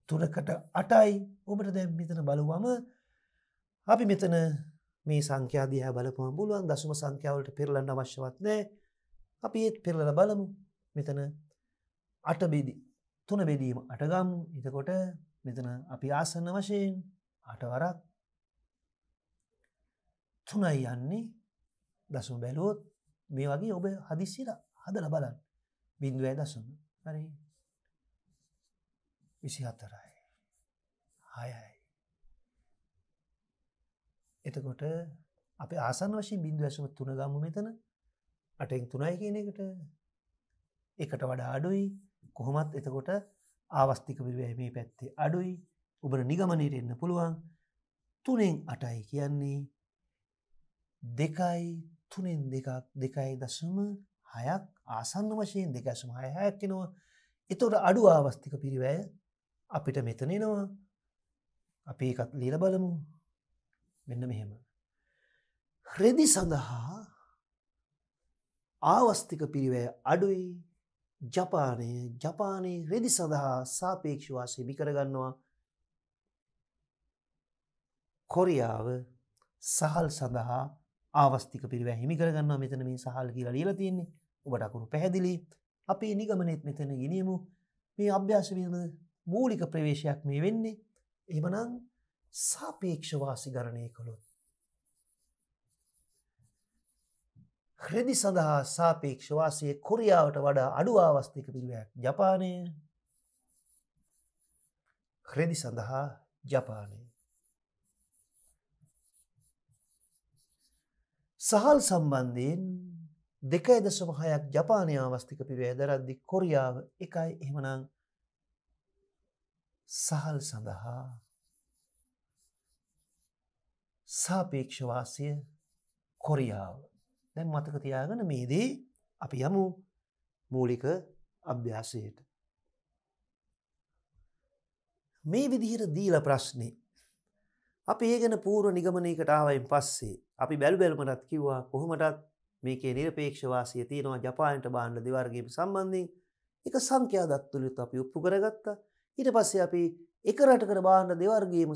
Speaker 1: තුනකට අටයි ඔබට දැම් මෙතන බලුවම අපි මෙතන මේ සංඛ්‍යාදයා බලපුම පුළුවන් දසුම සංඛ්‍යාවලට පෙරලන්න අවශ්‍යවත් නෑ අපි ඒත් පෙරලල බලමු මෙතන අටබෙදි තුන බෙදීම අටගම් එතකොට මෙතන අපි ආසන්න වශයෙන් අටවරක් තුනයි යන්නේ දසුම් බැලුවොත් මේ වගේ ඔබ හදිසිර හදල බලන්න බින්දුවෑ දසුම් හරි 24යි. 6යි. එතකොට අපි ආසන් වශයෙන් බිඳු ඇසම තුන ගම්ම මෙතන අටෙන් තුනයි කියන එකට එකට වඩා අඩුයි කොහොමත් එතකොට ආවස්තික විවය මේ පැත්තේ අඩුයි ඔබට නිගමනයට එන්න පුළුවන් තුනෙන් අටයි කියන්නේ දෙකයි තුනෙන් දෙකක් දෙකයි දශම හයක් ආසන්න වශයෙන් දෙකසම හය හැක්කෙනවා එතොට අඩු ආවස්තික පිරිවැය අපිට මෙතන එනවා අපි එකත් ලීල බලමු මෙන්න මෙහෙම. රෙදි සඳහා ආවස්තික පිරිවය අඩුයි ජපානය ජපානයේ රෙදි සඳහා සාපේක්ෂවාසය බිකරගන්නවා කොරියාව සහල් සඳහා ආවස්තික පිරිවැ හිමිකරගන්න මෙතන මේ සහල් කියලා ලියල තියෙන්නේ ඔබට අකුරු පැහැදිලි අපේ නිගමනෙත් මෙතන ගෙනියමු මේ අභ්‍යාශවීමද මූලික ප්‍රවේශයක් මේ වෙන්නේ එමනං සාපේක්ෂවාසි ගණනය කළොත්. ක්‍රෙදි සඳහා සාපේක්ෂවාසය කොරියාවට වඩා අඩු ආවස්ථික පිළිවයක් ජපානය ක්‍රෙදි සඳහා ජපානය. සහල් සම්බන්ධයෙන් දෙකයි දශමහයක් ජපානය අවස්ථික පිරිවය දරද්දි කොරියාව එකයි එහෙමනං සහල් සඳහා සාපේක්ෂවාසය කොරියාව දැන් මතක තියාගෙන මේදී අපි යමු මූලික අභ්‍යාසයට. මේ විදිහට දීල ප්‍රශ්නේ. අපි ඒගෙන පූර්ව නිගමනයකට ආවයින් පස්සේ අපි බැල් බැල්මටත් කිව්වා කොහොමටත් මේකේ නිර්පේක්ෂවාසිය තියෙනවා ජපානට බාණ්ඩ දෙවර්ගේම සම්බන්ධින් එක සංඛ්‍යාදත්තුලිත් අපි උප්පු කරගත්තා ඊට පස්සේ අපි එක රටකට බාහන්න දෙවර්ගේම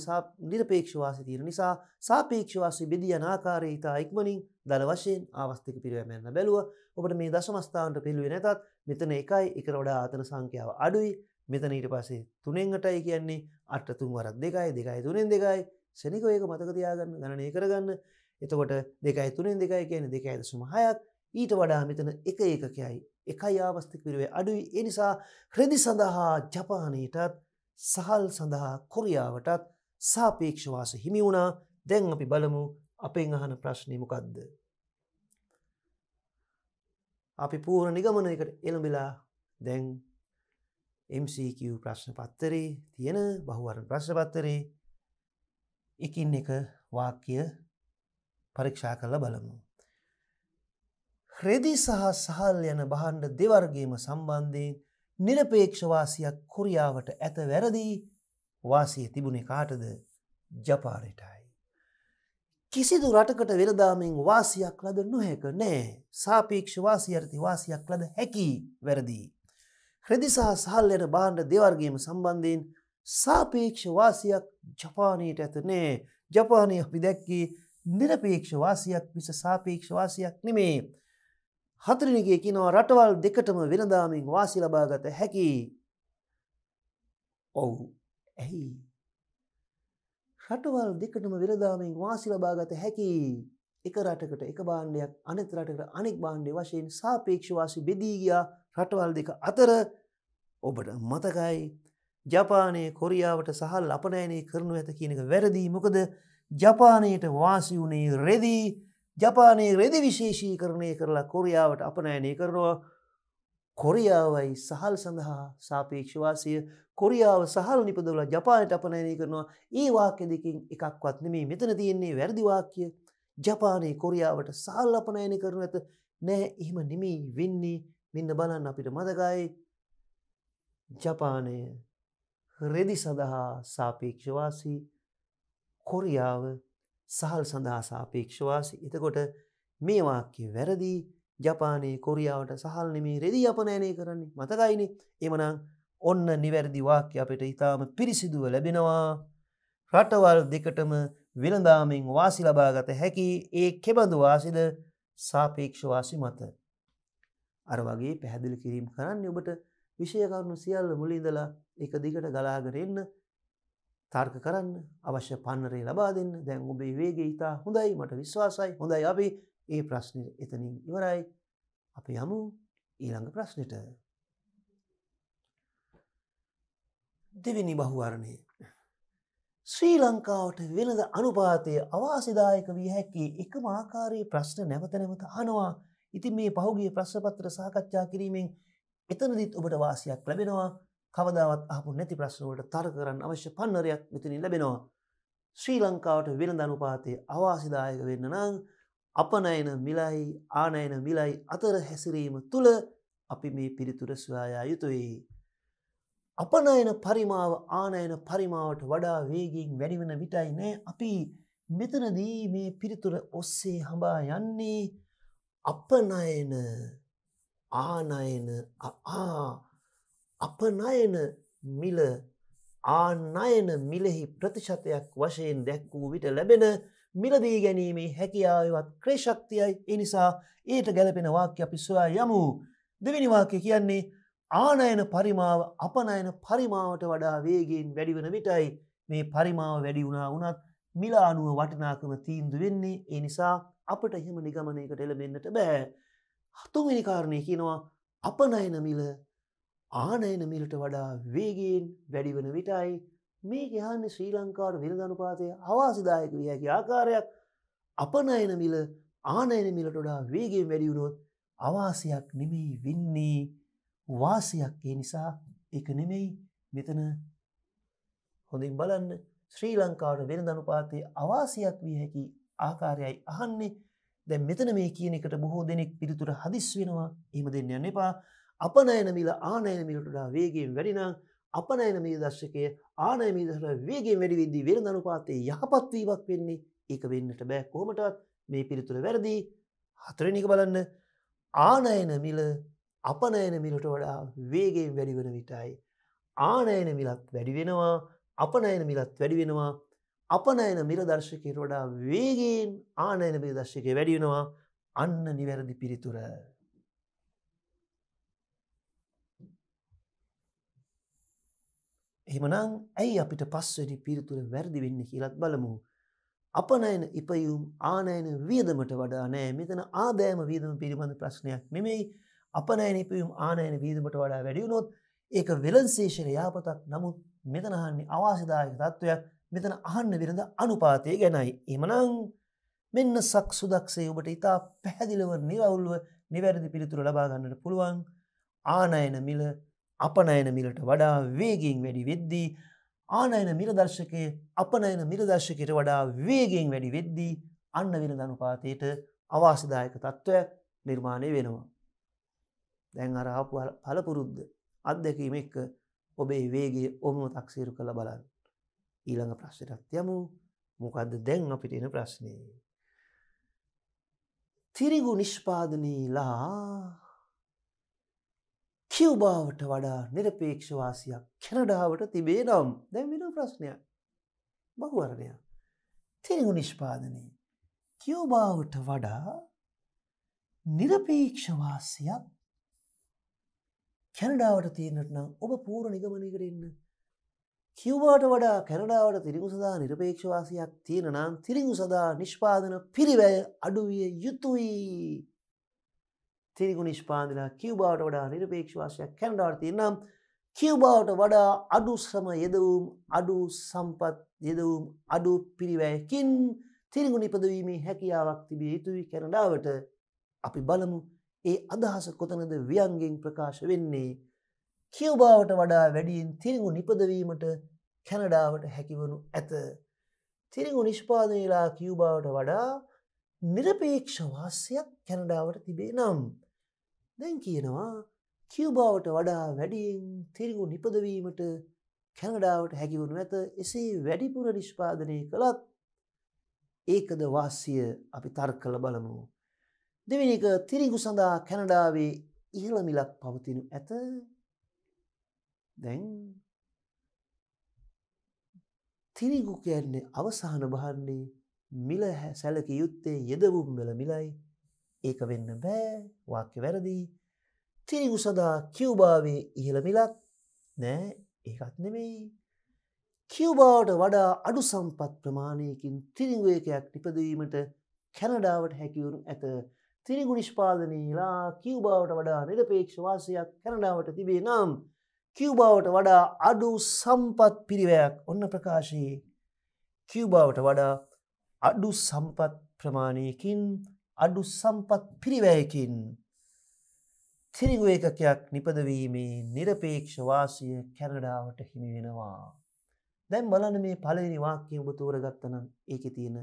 Speaker 1: නිරපේක්ෂවාසි තීර නිසා සාපේක්ෂවාසි බෙදිය නාකාරය ඉතා ඉක්මනින් දළ වශයෙන් අවස්ථික පිරිවැමැන්න බැලුව ඔබට මේ දශමස්ථාවන්ට පිළුව නැතත් මෙතන එකයි එක වඩා ආතන සංඛ්‍යාව අඩුයි මෙතන ඊට පස්සේ තුනෙන්ටයි කියන්නේ අට තුන් වරක් දෙකයි දෙකයි තුනෙන් දෙකයි සෙනිකෝ ඒක මතකතියාගන්න ගණනය කරගන්න එතකොට දෙකයි තුනෙන් දෙකයි කියන දෙකයි දශම හයක් ඊට වඩා මෙතන එක ඒකකයයි එකයි ආවස්ථික පිරුවේ අඩුයි ඒ නිසා ක්‍රෙදි සඳහා ජපානයටත් සහල් සඳහා කොරියාවටත් සාපේක්ෂවාස හිමි වුණා දැන් අපි බලමු අපෙන් අහන ප්‍රශ්නයමකක්ද. අපි පූර්ණ නිගමනයකට එළඹිලා දැන් MCQ ප්‍රශ්න පත්තරේ තියෙන බහුවරණ ප්‍රශ්න පත්තරේ එකින් එක වාක්‍ය පරීක්ෂා කරලා බලමු. ක්‍රෙදි සහ සහල් යන බහන්ඩ දෙවර්ගේම සම්බන්ධයෙන් නිරපේක්ෂවාසියක් කොරියාවට ඇත වැරදිී වාසිය තිබුණේ කාටද ජපාරටයි. කිසිදු රටකට වෙළදාමෙන් වාසියක් ලද නොහැක නෑ සාපේක්ෂ වාසියර්ති වාසියක් ලද හැකි වැරදිී. ක්‍රෙදි සහ සහල්ලයට බාණ්ඩ දෙවර්ගේම සම්බන්ධයෙන් සාපේක්ෂ වාසියක් ජපානයට ඇත නෑ ජපානය අපි දැක්කේ නිරපේක්ෂ වාසියක් විස සාපේක්ෂ වාසියක් නෙමේ හතරනිගේ කිනවා රටවල් දෙකටම වෙනදාමින් වාසි ලබාගත හැකි ඔවු ඇයි රටවල් දෙකටම වෙනදාමින් වාසි ලබාගත හැකි එක රටකට එක බාණ්ඩයක් අනෙත් රටකට අනෙක් බාණ්ඩය වශයෙන් සාපේක්ෂවාසි බෙදීගියා රටවල් දෙක අතර ඔබට මතකයි ජපානය කොරියාවට සහල් අපනෑනය කරනු ඇත කියනක වැරදිී මොකද ජපානයට වාසි වුණේ රෙදිී ජපානයේ රෙදි විශේෂීකරණය කරලා කොරියාවට අපනෑනය කරනවා කොරියාවයි සහල් සඳහා සාපේක්ෂවාසය කොරියාව සහල් නිපදවල ජපානයට අපනෑනය කරනවා ඒ වාක්‍ය දෙකින් එකක්වත් නෙමේ මෙතන තියෙන්නේ වැරදිවාක්‍ය ජපානයේ කොරියාවට සහල් අපනෑනය කරනු ඇත නෑ එහෙම නෙමී වෙන්නේ මෙන්න බලන්න අපිට මදකයි ජපානය රෙදි සඳහා සාපේක්ෂවාසී කොරියාව සහල් සඳහා සාපේක්ෂවාසි එතකොට මේවාක්‍ය වැරදි ජපානයේ කොරියාවට සහල්නමේ රෙදි අපනෑනය කරන්නේ මතකයිනි එමනං ඔන්න නිවැරදි වාක්‍ය අපට ඉතාම පිරිසිදුව ලැබෙනවා රටවල් දෙකටම වෙළඳාමෙන් වාසි ලබාගත හැකි ඒ කෙබඳු වාසිද සාපේක්ෂවාසි මත. අර වගේ පැහැදිලි කිරීම් කරන්න ඔබට විෂයකරුණු සියල්ල මුලින්දලා එක දිගට ගලාගරෙන්න්න තර්ක කරන්න අවශ්‍ය පන්නරේ ලබා දෙන්න දැන් ඔබේ වේගේ ඉතා හොඳයි මට විශ්වාසයි හොඳයි අපි ඒ ප්‍රශ්නය එතනින් ඉවරයි අප යමු ඊළඟ ප්‍රශ්නට දෙවෙනි බහුවරණය ශ්‍රී ලංකාවට වෙනද අනුපාතය අවාසිදායක විය හැක්කේ එක මාකාරයේ ප්‍රශ්න නැවත නැවත අනවා ඉතින් මේ පහුගේ ප්‍රශ්නපත්‍ර සාකච්ඡා කිරීමෙන් එතනදිත් ඔබට වාසියක් ලැබෙනවා කවදාවත් අහපු නැති ප්‍රශ්නවලට තර්ක කරන්න අවශ්‍ය පන්නරයක් මෙතනින් ලැබෙනවා. ශ්‍රී ලංකාවට වෙළඳනුපාතය අවාසිදායක වෙන්න නම් අපනයන මිලයි ආනයන මිලයි අතර හැසිරීම තුළ අපි මේ පිරිතුර ස්වයායා යුතුයි. අපනයන පරිමාව ආනයන පරිමාවට වඩා වේගින් වැඩිවන විටයි නෑ අපි මෙතනදී මේ පිරිතුර ඔස්සේ හඹා යන්නේ අපනයන ආනයන ආ අපනයන මිල ආනයන මිලෙහි ප්‍රතිශතයක් වශයෙන් දැක් වූ විට ලැබෙන මිලදී ගැනීමේ හැකියාවත් ක්‍රේශක්තියයි එනිසා ඊට ගැලපෙන වාක්‍ය අපි සොයා යමු දෙවිනිවාක්‍ය කියන්නේ ආනයන පරිමාව අපනයන පරිමාවට වඩා වේගෙන් වැඩිවන විටයි මේ පරිමාව වැඩි වුණා වනත් මිල අනුව වටිනාකම තීන්දු වෙන්නේ ඒ නිසා අපට එහෙම නිගමනයකට එළබෙන්න්නට බෑ හතුමිනිකාරණය කියනවා අපනයන මිල ආනයන මිලට වඩා වේගයෙන් වැඩිවන විටයි මේ ගහන්න ශ්‍රී ලංකාවට විරධනුපාතය අවාසිදායක විය හැකි ආකාරයක් අපනයන මිල ආනයන මිලට වඩා වේගෙන් වැඩිවුණොත් අවාසයක් නෙමෙයි වෙන්නේ වාසයක් ඒ නිසා එක නෙමෙයි මෙතන හොඳින් බලන්න ශ්‍රී ලංකාවට වෙනදනුපාතයේ අවාසයක් විය හැකි ආකාරයයි අහන්නේ දැන් මෙතන මේ කියන එකට බොහෝ දෙනෙක් පිළිතුර හදිස් වෙනවා එහෙම දෙන්න යන්න එපා අපනයන මිල ආනයන මිලටඩා වේගෙන් වැඩිනම් අපනයන මේ දර්ශකය ආනය මිදහට වේගෙන් වැඩිවිද්දී වෙන අනුපාතේ යහපත්වීමක් වෙන්නේ ඒක වෙන්නට බෑ කොමටත් මේ පිළිතුර වැරදි හතරනික බලන්න ආනයන මිල අපනයන මිලට වඩා වේගෙන් වැඩිවන විටයි. ආනයන මිලත් වැඩිවෙනවා අපනයන මිලත් වැඩිවෙනවා අපනයන මිරදර්ශකයට වඩා වේගෙන් ආනයන මිරදර්ශකය වැඩිවෙනවා අන්න නිවැරදි පිරිතුර. එහෙමනම් ඇයි අපිට පස්වෙනි පිරිතුර වැරදි වෙන්නේ කියලාත් බලමු. අපනයන ඉපයුම් ආනයන වියදමට වඩා නෑ මෙතන ආදායම වියදම පිළිබඳ ප්‍රශ්නයක් නෙමෙයි අපනයන ඉපයුම් ආනයන වියදමට වඩා වැඩියුණොත් ඒක වෙලන්සේෂණ යාපතක් නමුත් මෙතන අහන්නේ අවාසිදායක තත්ත්වයක් මෙතන අහන්න විරඳ අනුපාතය ගැනයි. එමනං මෙන්න සක් සුදක්සේ ඔබට ඉතා පැහැදිලව නිවවුල්ව නිවැරදි පිළිතුර ලබාගන්නට පුළුවන් ආනයන මිල අපනයන මිලට වඩා වේගෙන් වැඩි වෙද්දී ආනයන මිරදර්ශකය අපනයන මිරදර්ශකයට වඩා වේගෙන් වැඩි වෙද්දී අන්න වෙන ධනුපාතයට අවාසදායක තත්ත්වයක් නිර්මාණය වෙනවා. දැන් අරාපු පලපුරුද්ද අත්දැකීම එක්ක ඔබේ වේගේ ඔහම තක්සීරු කළ බලන්න. ඊළඟ ප්‍රශ්නටත් යමු මොකක්ද දැන් අපිට එන ප්‍රශ්නය. තිරිගු නිෂ්පාදනීලා කියව්බාවට වඩා නිරපේක්ෂවාසියක් කැනඩාවට තිබේ නම් දැන් වෙන ප්‍රශ්නයක් බහුවරණය තෙරෙහු නිෂ්පාදනය කියෝබාවට වඩා නිරපේක්ෂවාසියක් කැනඩාවට තියනට නම් ඔබ පූර නිගමනකරන්න කිව්වාට වඩා කැනඩාවට තිරිගු සඳහා නිරපේක්ෂවාසියක් තියෙන නම් තිරිගු සඳහා නිෂ්පාදන පිරිවැය අඩුවිය යුතුයි තිරිගුණ නිෂ්පාදලා කිව්බාවට වඩා නිර්පේක්ෂවාශයක් කැනඩාර්තිය නම් කිව්බාවට වඩා අඩු ශ්‍රම යෙදවුම් අඩු සම්පත් යෙදවුම් අඩු පිරිවැයකින් තිරිගුණ ඉපදවීමේ හැකියාවක් තිබිය යුතුයි කැනඩාවට අපි බලමු ඒ අදහස කොතනද වියන්ගෙන් ප්‍රකාශ වෙන්නේ කියවබාවට වඩා වැඩියෙන් තිරිගු නිපදවීමට කැනඩාවට හැකිවනු ඇත. තිරිගු නිෂ්පාදනලා කියවබාවට වඩා නිරපේක්ෂවාසයක් කැනඩාවට තිබේ නම්. දැන් කියනවා කියව්බාවට වඩා වැඩියෙන් තිරිගු නිපදවීමට කැනඩාවට හැකිවුණු ඇත එසේ වැඩිපුර නිෂ්පාදනය කළත් ඒකද වාස්සිය අපි තර්ක කළ බලමු. දෙවිනික තිරිගු සඳහා කැනඩාවේ ඉහළමිලක් පවතිනු ඇත දැන් තිරිගු කියන්නේ අවසාන භාන්නේ මිල සැලක යුත්තේ යෙදවුම් වෙල මිලයි ඒක වෙන්න බෑ වාක්‍ය වැරදිී තිරිගු සඳහා කිව්භාවේ ඉහළ මිලක් නෑ ඒකත් නෙමෙයි කිව්බාවට වඩා අඩු සම්පත් ප්‍රමාණයකින් තිරිගුවකයක් නිපදවීමට කැනඩාවට හැකිවරු ඇත තිරිගු නිෂ්පාදනීලා කිව්බාවට වඩා නිරපේක්ෂවාසයක් කැනඩාවට තිබේ නම් කිව්බාවට වඩා අඩු සම්පත් පිරිවයක් ඔන්න ප්‍රකාශයේ කිව්බාවට වඩා අඩු සම්පත් ප්‍රමාණයකින් අඩු සම්පත් පිරිවැයකින් තිරිගු ඒකකයක් නිපදවීමේ නිරපේක්ෂ වාසිය කැනඩාවට හිමි වෙනවා. දැන් බලන මේ පළවෙනි වාක්‍යය ඔබ තෝරගත්තනම් ඒකේ තියෙන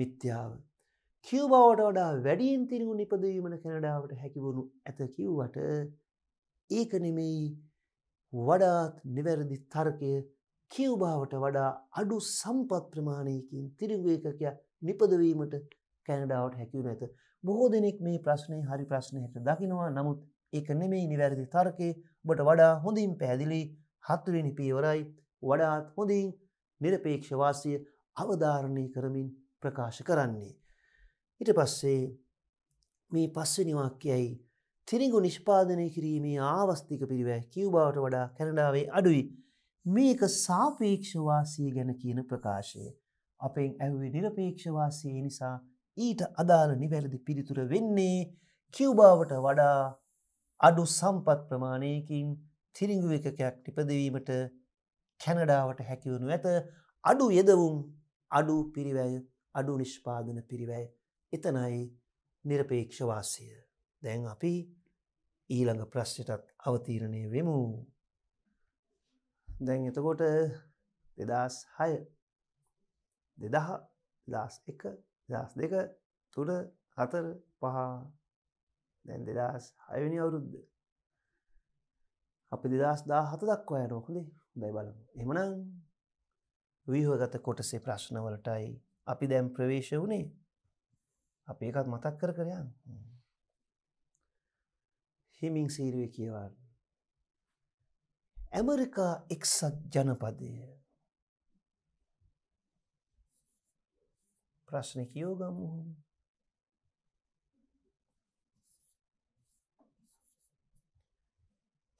Speaker 1: මිත්‍යාව. කියවබවට වඩා වැඩියෙන් තිරිගු නිපදවීමන කැනඩාවට හැකිවුණු ඇත කිව්වට ඒක නෙමෙයි වඩාත් නිවැරදි තර්කය කියවභාවට වඩා අඩු සම්පත් ප්‍රමාණයකින් තිරිගු ඒකකයක් නිපදවීමට කැනඩාවට හැකිවර ඇත බොහෝ දෙනෙක් මේ ප්‍රශ්නය හරි ප්‍රශ්න හැට දකිනවා නමුත් එක නෙමෙයි නිවැරදි තර්කය බට වඩා හොඳින් පැහැදිලි හත්තුවෙනි පීවරයි වඩාත් හොඳින් නිරපේක්ෂවාසය අවධාරණය කරමින් ප්‍රකාශ කරන්නේ. ඉට පස්සේ මේ පස්සනිවාක්‍යයි තිරිගු නිෂ්පාදනය කිරීමේ ආවස්තික පිරිවෑ කිව්බාවට වඩා කැනඩාවේ අඩුයි මේක සාපේක්ෂවාසය ගැන කියන ප්‍රකාශය. අපෙන් ඇව්වේ නිරපේක්ෂවාසය නිසා ඊට අදාළ නිවැරදි පිළිතුර වෙන්නේ කිව්බාවට වඩා අඩු සම්පත් ප්‍රමාණයකින් තිරිංගු එකකයක් ටිපදවීමට කැනඩාවට හැකිවනු ඇත අඩු යෙදවුම් අඩු පිරිවැය අඩු නිෂ්පාදන පිරිවැය එතනයි නිරපේක්ෂවාසය. දැන් අපි ඊළඟ ප්‍රශ්ටත් අවතීරණය වෙමු. දැන් එතකොට දෙදස් හය දෙදහ දස් එක දස් දෙක තුළ හතර පහ දැන් දෙදස් හයවැනි අවුරුද්ද අපි දෙදස් දා හත දක්වා යන හොඳේ දැයි බල එමනම් වීහෝගත කොටසේ ප්‍රශ්නවලටයි අපි දැම් ප්‍රවේශ වුණේ අප ඒකත් මතක් කර කරයන් හිමින් සීරුව කියවන්න ඇමරිකා එක්සත් ජනපදය ප්‍රශ්න කියෝ ගම්මුහොම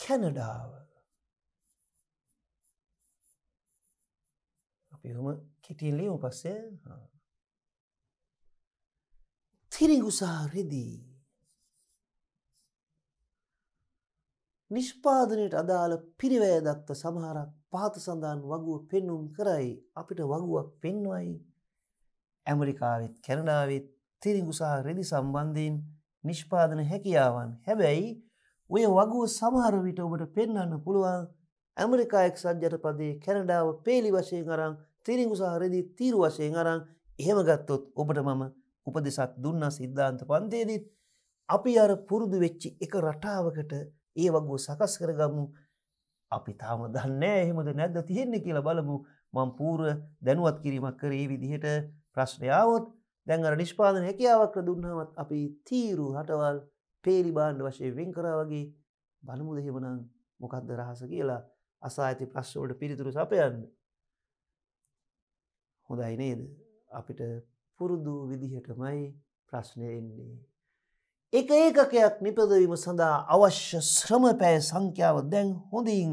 Speaker 1: කැනඩාව අපි හොම කෙටිල්ලිය පස්සේ තිරිගුසාරිදී නිෂ්පාදනයට අදාළ පිරිවෑදත්ත සමහරක් පාත සඳහන් වගුව පෙන්නුම් කරයි අපිට වගුවක් පෙන්වයි ඇමරිකාවිත් කැනඩාවත් තිරිඟු සහ රෙදි සම්බන්ධයෙන් නිෂ්පාදන හැකියාවන් හැබැයි ඔය වගුව සමහරවිට ඔබට පෙන්න්න පුළුවන් ඇමරිකායෙක් සජ්ජටපදේ කැනඩාව පේලි වශයෙන් අරං තිරිඟු සහරෙදි තීරු වශයෙන් අරං එහෙම ගත්තොත් ඔබට මම උපදෙසක් දුන්න සිද්ධාන්ත පන්තේදීත් අපි අර පුරුදු වෙච්චි එක රටාවකට ඒ වගුව සකස් කරගමු අපි තාම දන්නේ එහෙමද නැද්ද තියෙන්නේ කියලා බලමු මං පූර්ව දැනුවත් කිරීමක් කර ඒ විදිහට ප්‍රශ්නයාවොත් දැන් අර නිෂ්පාදන හැකියාවක්ක දුන්නහමත් අපි තීරු හටවල් පේරි බාණ්ඩ වශයෙන් වෙන් කරා වගේ බලමු දෙහෙමනම් මොකක්ද රහස කියලා අසා ඇති ප්‍රශ්වලට පිරිතුරු සපයන්න. හොඳයි නේද අපිට පුරුදු විදිහටමයි ප්‍රශ්නය එන්නේ. එක ඒකකයක් නිපදවීම සඳහා අවශ්‍ය ශ්‍රමපෑ සංඛ්‍යාව දැන් හොඳින්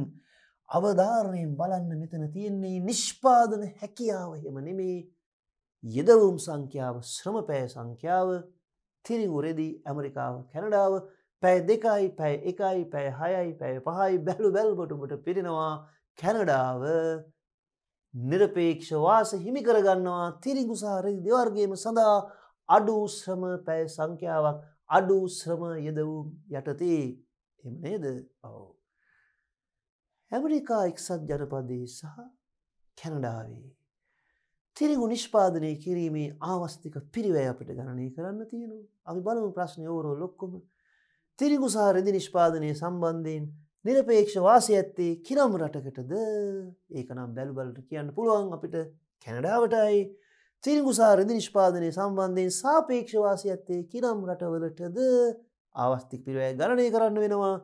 Speaker 1: අවධාරණයෙන් බලන්න මෙතන තියෙන්නේ නිෂ්පාදන හැකියාව හෙම නෙමේ යෙදවුම් සංඛ්‍යාව ශ්‍රමපෑ සංඛ්‍යාව තිරිගුරෙදී ඇමරිකාව කැනඩාව පැය දෙකයි පැය එකයි පැය හයයි පැය පහයි බැලු බැල්බොටුමට පිරෙනවා කැනඩාව නිරපේක්ෂවාස හිමිකරගන්නවා තිරිගුසාරෙදි දෙවර්ගේම සඳහා අඩුශ්‍රම පැය සංඛ්‍යාවක් අඩුශ්‍රම යෙදවුම් යටති එම නේද ඔවු. ඇමරිකා එක්සත් ජනපදයේ සහ කැනඩාවේ තිරිගු නිෂ්පාදනය කිරීමේ ආවස්තික පිරිවැය අපිට ගණනය කරන්න තියෙනවා. අපි බලමු ප්‍රශ්නය ඕරෝ ලොක්කොම. තිරිගු සහ රෙදි නිෂ්පාදනය සම්බන්ධයෙන් නිරපේක්ෂ වාසය ඇත්තේ කිනම් රටකටද ඒකනම් බැලුබලට කියන්න පුළුවන් අපිට කැනඩාවටයි තිරිගු සහ රෙදි නිෂ්පාදනය සම්බන්ධයෙන් සාපේක්ෂවාසය ඇත්තේ කිනම් රටවලටද ආවස්තික පිරිවැය ගණනය කරන්න වෙනවා.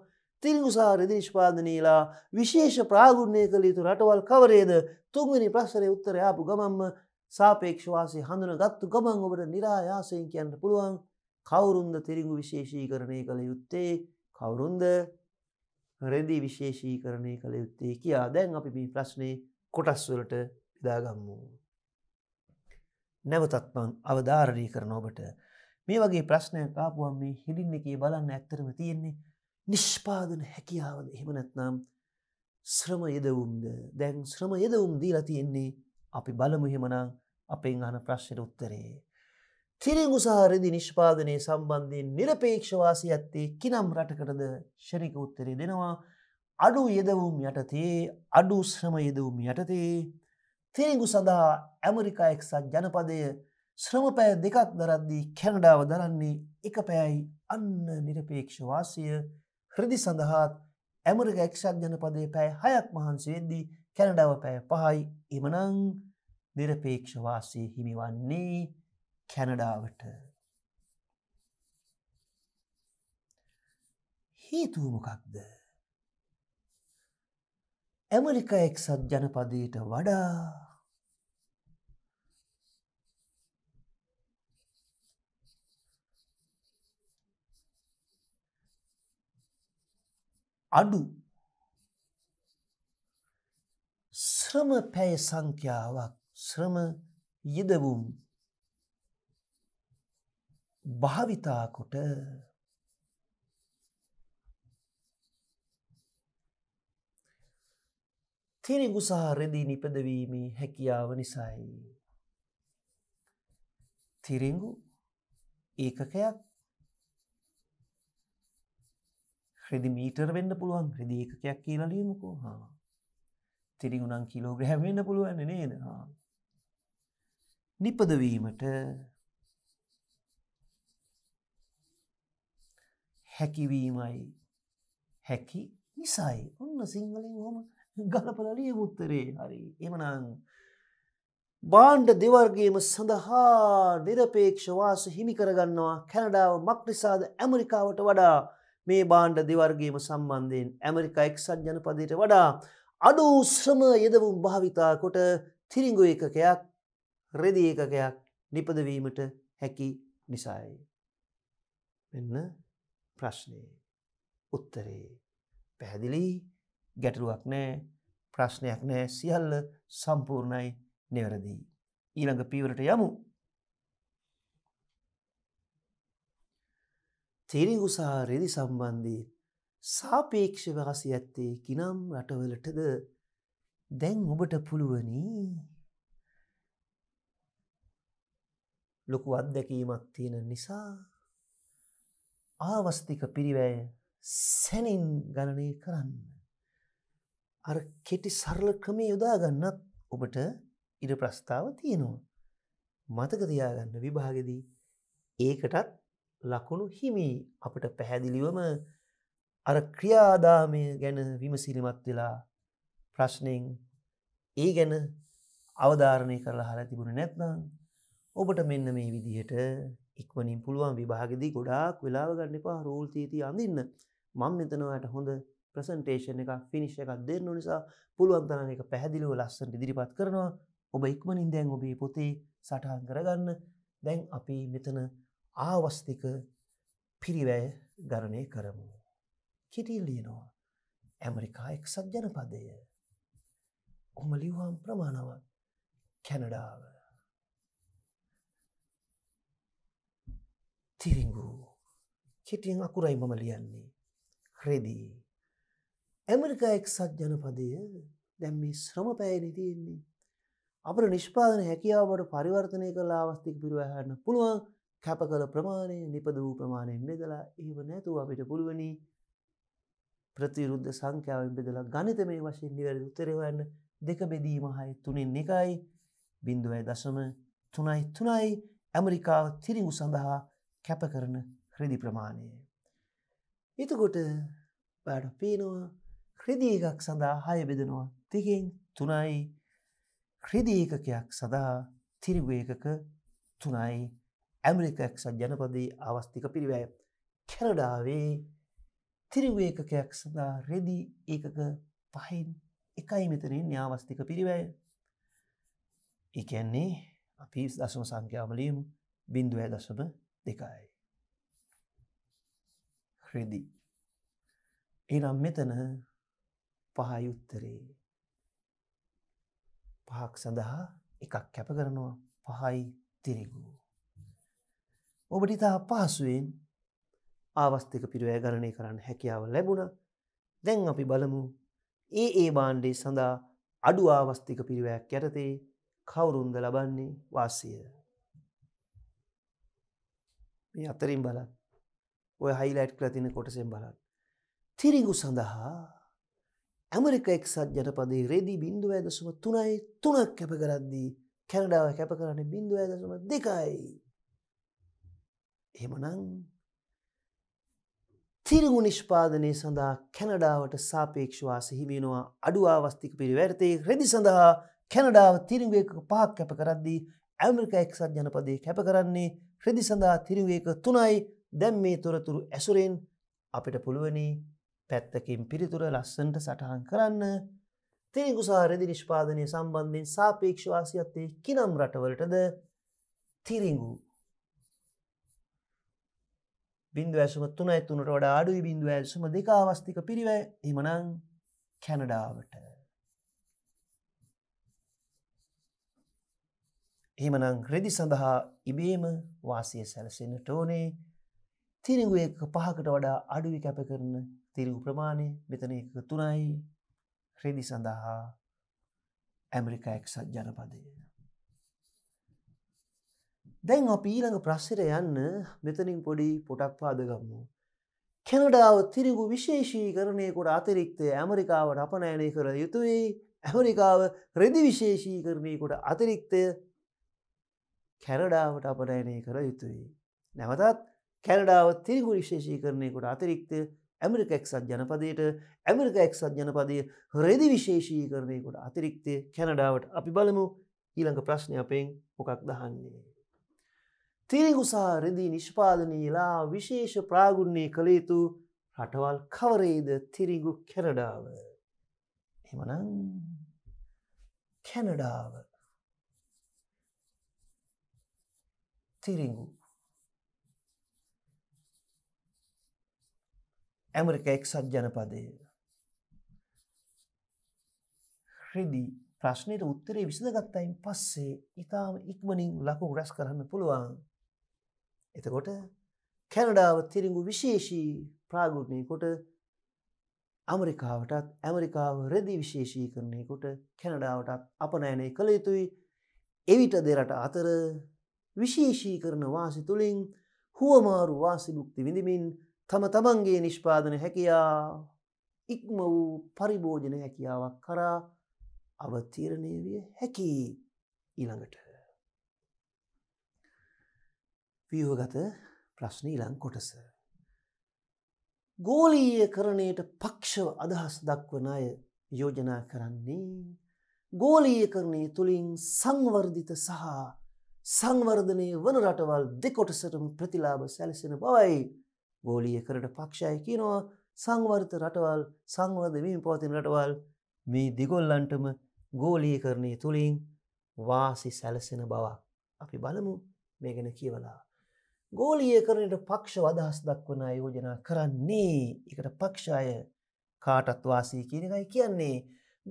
Speaker 1: තිල්ගුසාර දේශපාදනීලා විශේෂ ප්‍රාගුණය කළ යුතු රටවල් කවරේද තුන්වනි ප්‍රශ්නය උත්තර යාපු ගමම්ම සාපේක්ෂවාසේ හඳුන ගත්තු ගමන් ඔබට නිරායාසයෙන් කියන්න පුළුවන් කවුරුන්ද තිරිගු විශේෂී කරණය කළ යුත්තේ කවුරුන්ද රෙදි විශේෂී කරණය කළ යුත්තේ කියා දැන් අපි මේ ප්‍රශ්නය කොටස්වලට විදාගම්මූ. නැවතත්මං අවධාරණය කරන ඔබට මේ වගේ ප්‍රශ්නයක් කාපුුවන් මේ හිඩින්න එකේ බලන්න ඇත්තරම තියෙන්නේ නිෂ්පාදන හැකියාවද එහෙම නැත්නම් ශ්‍රම යදවුම්ද දැන් ශ්‍රම යදවුම් දීලා තියෙන්නේ අපි බලමුහෙමනම් අපෙන් අහන ප්‍රශ්නයට උත්තරේ. තිරෙගුසාරදි නිෂ්පාදනය සම්බන්ධයෙන් නිරපේක්ෂවාසි ඇත්තේ කිනම් රටකටද ශරික උත්තරේ දෙනවා අඩු යෙදවුම් යටතේ අඩු ශ්‍රම යෙදවුම් යටතේ තිරිගු සඳහා ඇමරිකා එක්සත් ජනපදය ශ්‍රමපෑ දෙකක් දරද්දී කැනඩාව දරන්නේ එක පැයයි අන්න නිරපේක්ෂවාසිය හෘදි සඳහාත් ඇමරික එක්ෂත් ජනපදේ පැය හයක් මහන්සේද්දී කැනඩාව පැය පහයි එමනං නිරපේක්ෂවාසය හිමිවන්නේ කැනඩාවට. හේතුවමකක්ද. ඇමරික එක්සත් ජනපදයට වඩා අඩු ශ්‍රම පැය සංඛ්‍යාවක් ශ්‍රම යෙදවුම් භාවිතාකොට තිරිගු සහ රෙදී නිපදවීමේ හැකියාව නිසයි. තිරිංගු ඒකකයක් ක්‍රෙදි මීටර් වෙන්න පුළුවන් ක්‍රදි ඒකයක් කියලලියමුකෝ හා තිරි ගුණන් කිලෝග්‍රහම වෙන්න පුළුවන්න නේද නිපදවීමට හැකිවීමයි හැකි නිසයි ඔන්න සිංහලින් හොම ගලපලලිය මුත්තරේ හරි එමනං බාණ්ඩ දෙවර්ගේම සඳහා නිරපේක්ෂවාස හිමි කරගන්නවා කැනඩාව මක්නිසාද ඇමරිකාවට වඩා මේ බාණ්ඩ දෙවර්ගේම සම්බන්ධයෙන් ඇමරිකා එක්සත් ජනපදයට වඩා අඩු ශ්‍රම යදවුම් භාවිතා කොට තිරිංගු ඒකකයක් රෙදි ඒකකයක් නිපදවීමට හැකි නිසායි. මෙන්න ප්‍රශ්නය උත්තරේ පැහැදිලි ගැටලුවක් නෑ ප්‍රශ්නයක් නෑ සියල්ල සම්පූර්ණයි නිවැරදිී. ඊළඟ පීවරට යමු තිරිඟු සහ රෙදි සම්බන්ධයෙන් සාපේක්ෂව රසි ඇත්තේ කිනම් රටවලටද දැන් ඔබට පුළුවනි ලොකු අත්දැකීමක් තියෙන නිසා ආවස්තික පිරිවැය සැනින් ගණනය කරන්න. අර කෙටි සරල ක්‍රමේ යොදාගන්නත් ඔබට ඉඩ ප්‍රස්ථාව තියෙනවා. මතක තියාගන්න විභාගෙදී ඒකටත් ලකුණු හිමි අපට පැහැදිලිවම අර ක්‍රියාදාමය ගැන විමසිලිමත් වෙලා ප්‍රශ්නයෙන් ඒ ගැන අවධාරණය කරලා හර තිබුණ නැත්නම් ඔබට මෙන්න මේ විදිහට ඉක්වනින් පුළුවන් විභාගෙදී ගොඩාක් වෙලාව ගන්න එපා රූල් තීති අඳන්න මං මෙතනවාට හොඳ ප්‍රසන්ටේෂන් එක ෆිනිශ් එකක් දෙන්න නිසා පුළුවන් තරන් එක පැහැදිලිව ලස්සට ඉදිරිපත් කරනවා ඔබ ඉක්මනින් දැන් ඔබේ පොතේ සටහන් කරගන්න දැන් අපි මෙතන ආවස්තික පිරිවැය ගණනය කරමු. කිටිල් ලියනවා ඇමරිකා එක්සත් ජනපදය. ඔහම ලිවහම් ප්‍රමාණවත් කැනඩාව. තිරිංගු කෙටියෙන් අකුරයි මම ලියන්නේ ක්‍රෙදී. ඇමරිකා එක්සත් ජනපදය දැම්ම ශ්‍රම පැයනි තියෙන්නේ. අපට නිෂ්පාදන හැකියාවට පරිවර්තනය කලා අවස්තික පිරුවහන්න පුළුවන් කැප කළ ප්‍රමාණය නිපද වූ ප්‍රමාණයෙන් බෙදලා ඒව නැතුව අපිට පුළුවනි ප්‍රතිරුද්ධ සංඛ්‍යාවෙන් බෙදලා ගනිත මේ වශයෙන් නිවැරදි උත්තරවන්න දෙක බෙදීම හයි තුනෙන් එකයි බිින්දුවයි දශම තුනයි තුනයි ඇමරිකාව තිරිඟු සඳහා කැප කරන ක්‍රදි ප්‍රමාණය. එතකොට බඩ පේනවා ක්‍රදී එකක් සඳහා හය බෙදනවා තිකෙන් තුනයි ක්‍රදී එකකයක් සඳහා තිරිගුව එකක තුනයි ඇමරිකක්ෂ ජනපදයේ අවස්ථික පිරිවැය කැනඩාවේ තිරිවේකකයක් සඳහා රෙදී ඒකක පහින් එකයි මෙතනින් න්‍යාවස්තික පිරිවැය එකන්නේ අපි දසම සංඛ්‍යාමලියම බින්දුවය දශම දෙකයි. හ්‍රෙදි එනම් මෙතන පහයුත්තරේ පහක් සඳහා එකක් කැප කරනවා පහයි තිරිගූ. ඔබට ඉතා අපහසුවෙන් ආවස්ථික පිරුවය ගණනය කරන්න හැකියාව ලැබුණ දැන් අපි බලමු ඒ ඒ බාණ්ඩේ සඳහා අඩු ආවස්ථික පිරිවයක් යටතේ කවුරුන්ද ලබන්නේ වාසය. මේ අතරින් බලත් ඔය හයිලයිට් කරතින කොටසෙන් බලත්. තිරිගු සඳහා ඇමරික එක්සත් ජනපදේ රෙදි බින්දුව ඇදසුම තුනයි තුනක් කැප කරද්දී කැනඩාව කැප කරන්නේ බින්දුව ඇදසුම දෙකයි. එහෙමනම් තිරගු නිෂ්පාදනය සඳහා කැනඩාවට සාපේක්ෂවා සිහිවෙනවා අඩු ආවස්තික පිරිවැරතේ රෙදි සඳහා කැනඩාව තිරිවේක පහක් කැප කරද්දී ඇමරික එක්සත් ජනපදය කැප කරන්නේ රෙදි සඳහා තිරිවේක තුනයි දැම් මේ තොරතුරු ඇසුරෙන් අපිට පුළුවනි පැත්තකින් පිරිතුර ලස්සන්ට සටහන් කරන්න තිරිගුසා රෙදි නිෂ්පාදනය සම්බන්ධයෙන් සාපේක්ෂවාසියත්තේ කිනම් රටවලටද තිරිංගූ බින්දු ඇසුම තුනයි තුනට වඩා අඩුයි බින්දු ඇසුම දෙක අවස්ථික පිරිවැය එමනං කැනඩාවට එහෙමනං රෙදි සඳහා ඉබේම වාසය සැලසෙන්න්නට ඕනේ තිරිගු එක පහකට වඩා අඩුවි කැප කරන තිරිගු ප්‍රමාණය මෙතන එක තුනයි රෙදි සඳහා ඇමරිකා එක්සත් ජනපදය දැන් අපි ඊළඟ ප්‍රශ්සිර යන්න මෙතනින් පොඩි පොටක් පාදගම්මු. කැනඩාව තිරිගු විශේෂී කරණයකොට අතිරික්තය ඇමරිකාවට අපනෑනය කර යුතුයි ඇමරිකාව රෙදි විශේෂී කරණයකොට අතිරික්තය කැනඩාවට අපනෑනය කර යුතුයි. නැවතත් කැනඩාව තිරිගු විශේෂී කරණයකොට අතිරික්තය ඇමරික එක්සත් ජනපදයට ඇමරික එක්සත් ජනපදය රෙදි විශේෂී කරණයකොට අතිරික්තය කැනඩාවට අපි බලමු ඊළඟ ප්‍රශ්නය අපෙන් මොකක් දහන්නේ. තිරිගුසා රෙදි නිෂ්පාදනීලා විශේෂ ප්‍රාගුණ්ණය කළේතු රටවල් කවරේද තිරිගු කැනඩාව. එමනං කැනඩාව තිරිගු ඇමරික එක්සත් ජනපදය හෙදි ප්‍රශ්නයට උත්තරේ විසඳගත්තයින් පස්සේ ඉතාම ඉක්මනින් ලකුණු රැස් කරන්න පුළුවන් එතකොට කැනඩාව තිරිඟු විශේෂී ප්‍රාගුණය කොට ඇමරිකාවටත් ඇමරිකාව රෙදි විශේෂී කරන්නේ කොට කැනඩාවටත් අපනෑනය කළ යුතුයි එවිට දෙරට අතර විශේෂී කරන වාසි තුළින් හුවමාරු වාසිභුක්ති විඳමින් තම තමන්ගේ නිෂ්පාදන හැකියා ඉක්ම වූ පරිභෝජන හැකියාවක් කරා අවතීරණය විය හැකි ඊළඟට ව්‍යහගත ප්‍රශ්නීලං කොටස. ගෝලීය කරණයට පක්ෂව අදහස් දක්වන අය යෝජනා කරන්නේ ගෝලීය කරණය තුළින් සංවර්ධිත සහ සංවර්ධනය වන රටවල් දෙකොටසටම ප්‍රතිලාබ සැලසෙන බවයි ගෝලීය කරට පක්ෂය කියනවා සංවර්ධ රටවල් සංවර්ධමින් පවතින රටවල් මේ දිගොල්ලන්ටම ගෝලීය කරණය තුළින් වාසි සැලසෙන බවක් අපි බලමු මේ ගැන කියවලා. ගෝලීයකරණයට පක්ෂ අදහස් දක්වන යෝජනා කරන්නේ එකට පක්ෂය කාටත් වාසී කියන එකයි කියන්නේ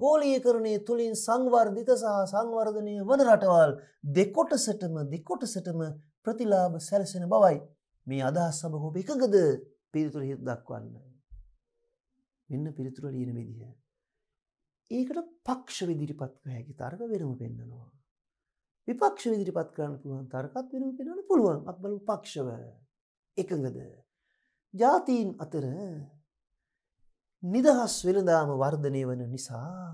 Speaker 1: ගෝලීකරණය තුළින් සංවර්ධිත සහ සංවර්ධනය වන රටවල් දෙකොටසටම දෙකොටසටම ප්‍රතිලාභ සැලසෙන බවයි මේ අදහස් සමහෝප එකගද පිරිතුර හිත් දක්වන්න. මෙන්න පිරිතුර ලියන විදිහ. ඒකට පක්ෂ විදිරිපත්ව හැකි තර්ග වෙනම පෙන්න්නනවා. විපක්ෂ ඉදිරිපත් කරන්න පුළුවන් තර්කත් වෙනම කෙනන්න පුළුවන් අබල පක්ෂව එකඟද. ජාතීන් අතර නිදහස් වෙළදාම වර්ධනය වන නිසා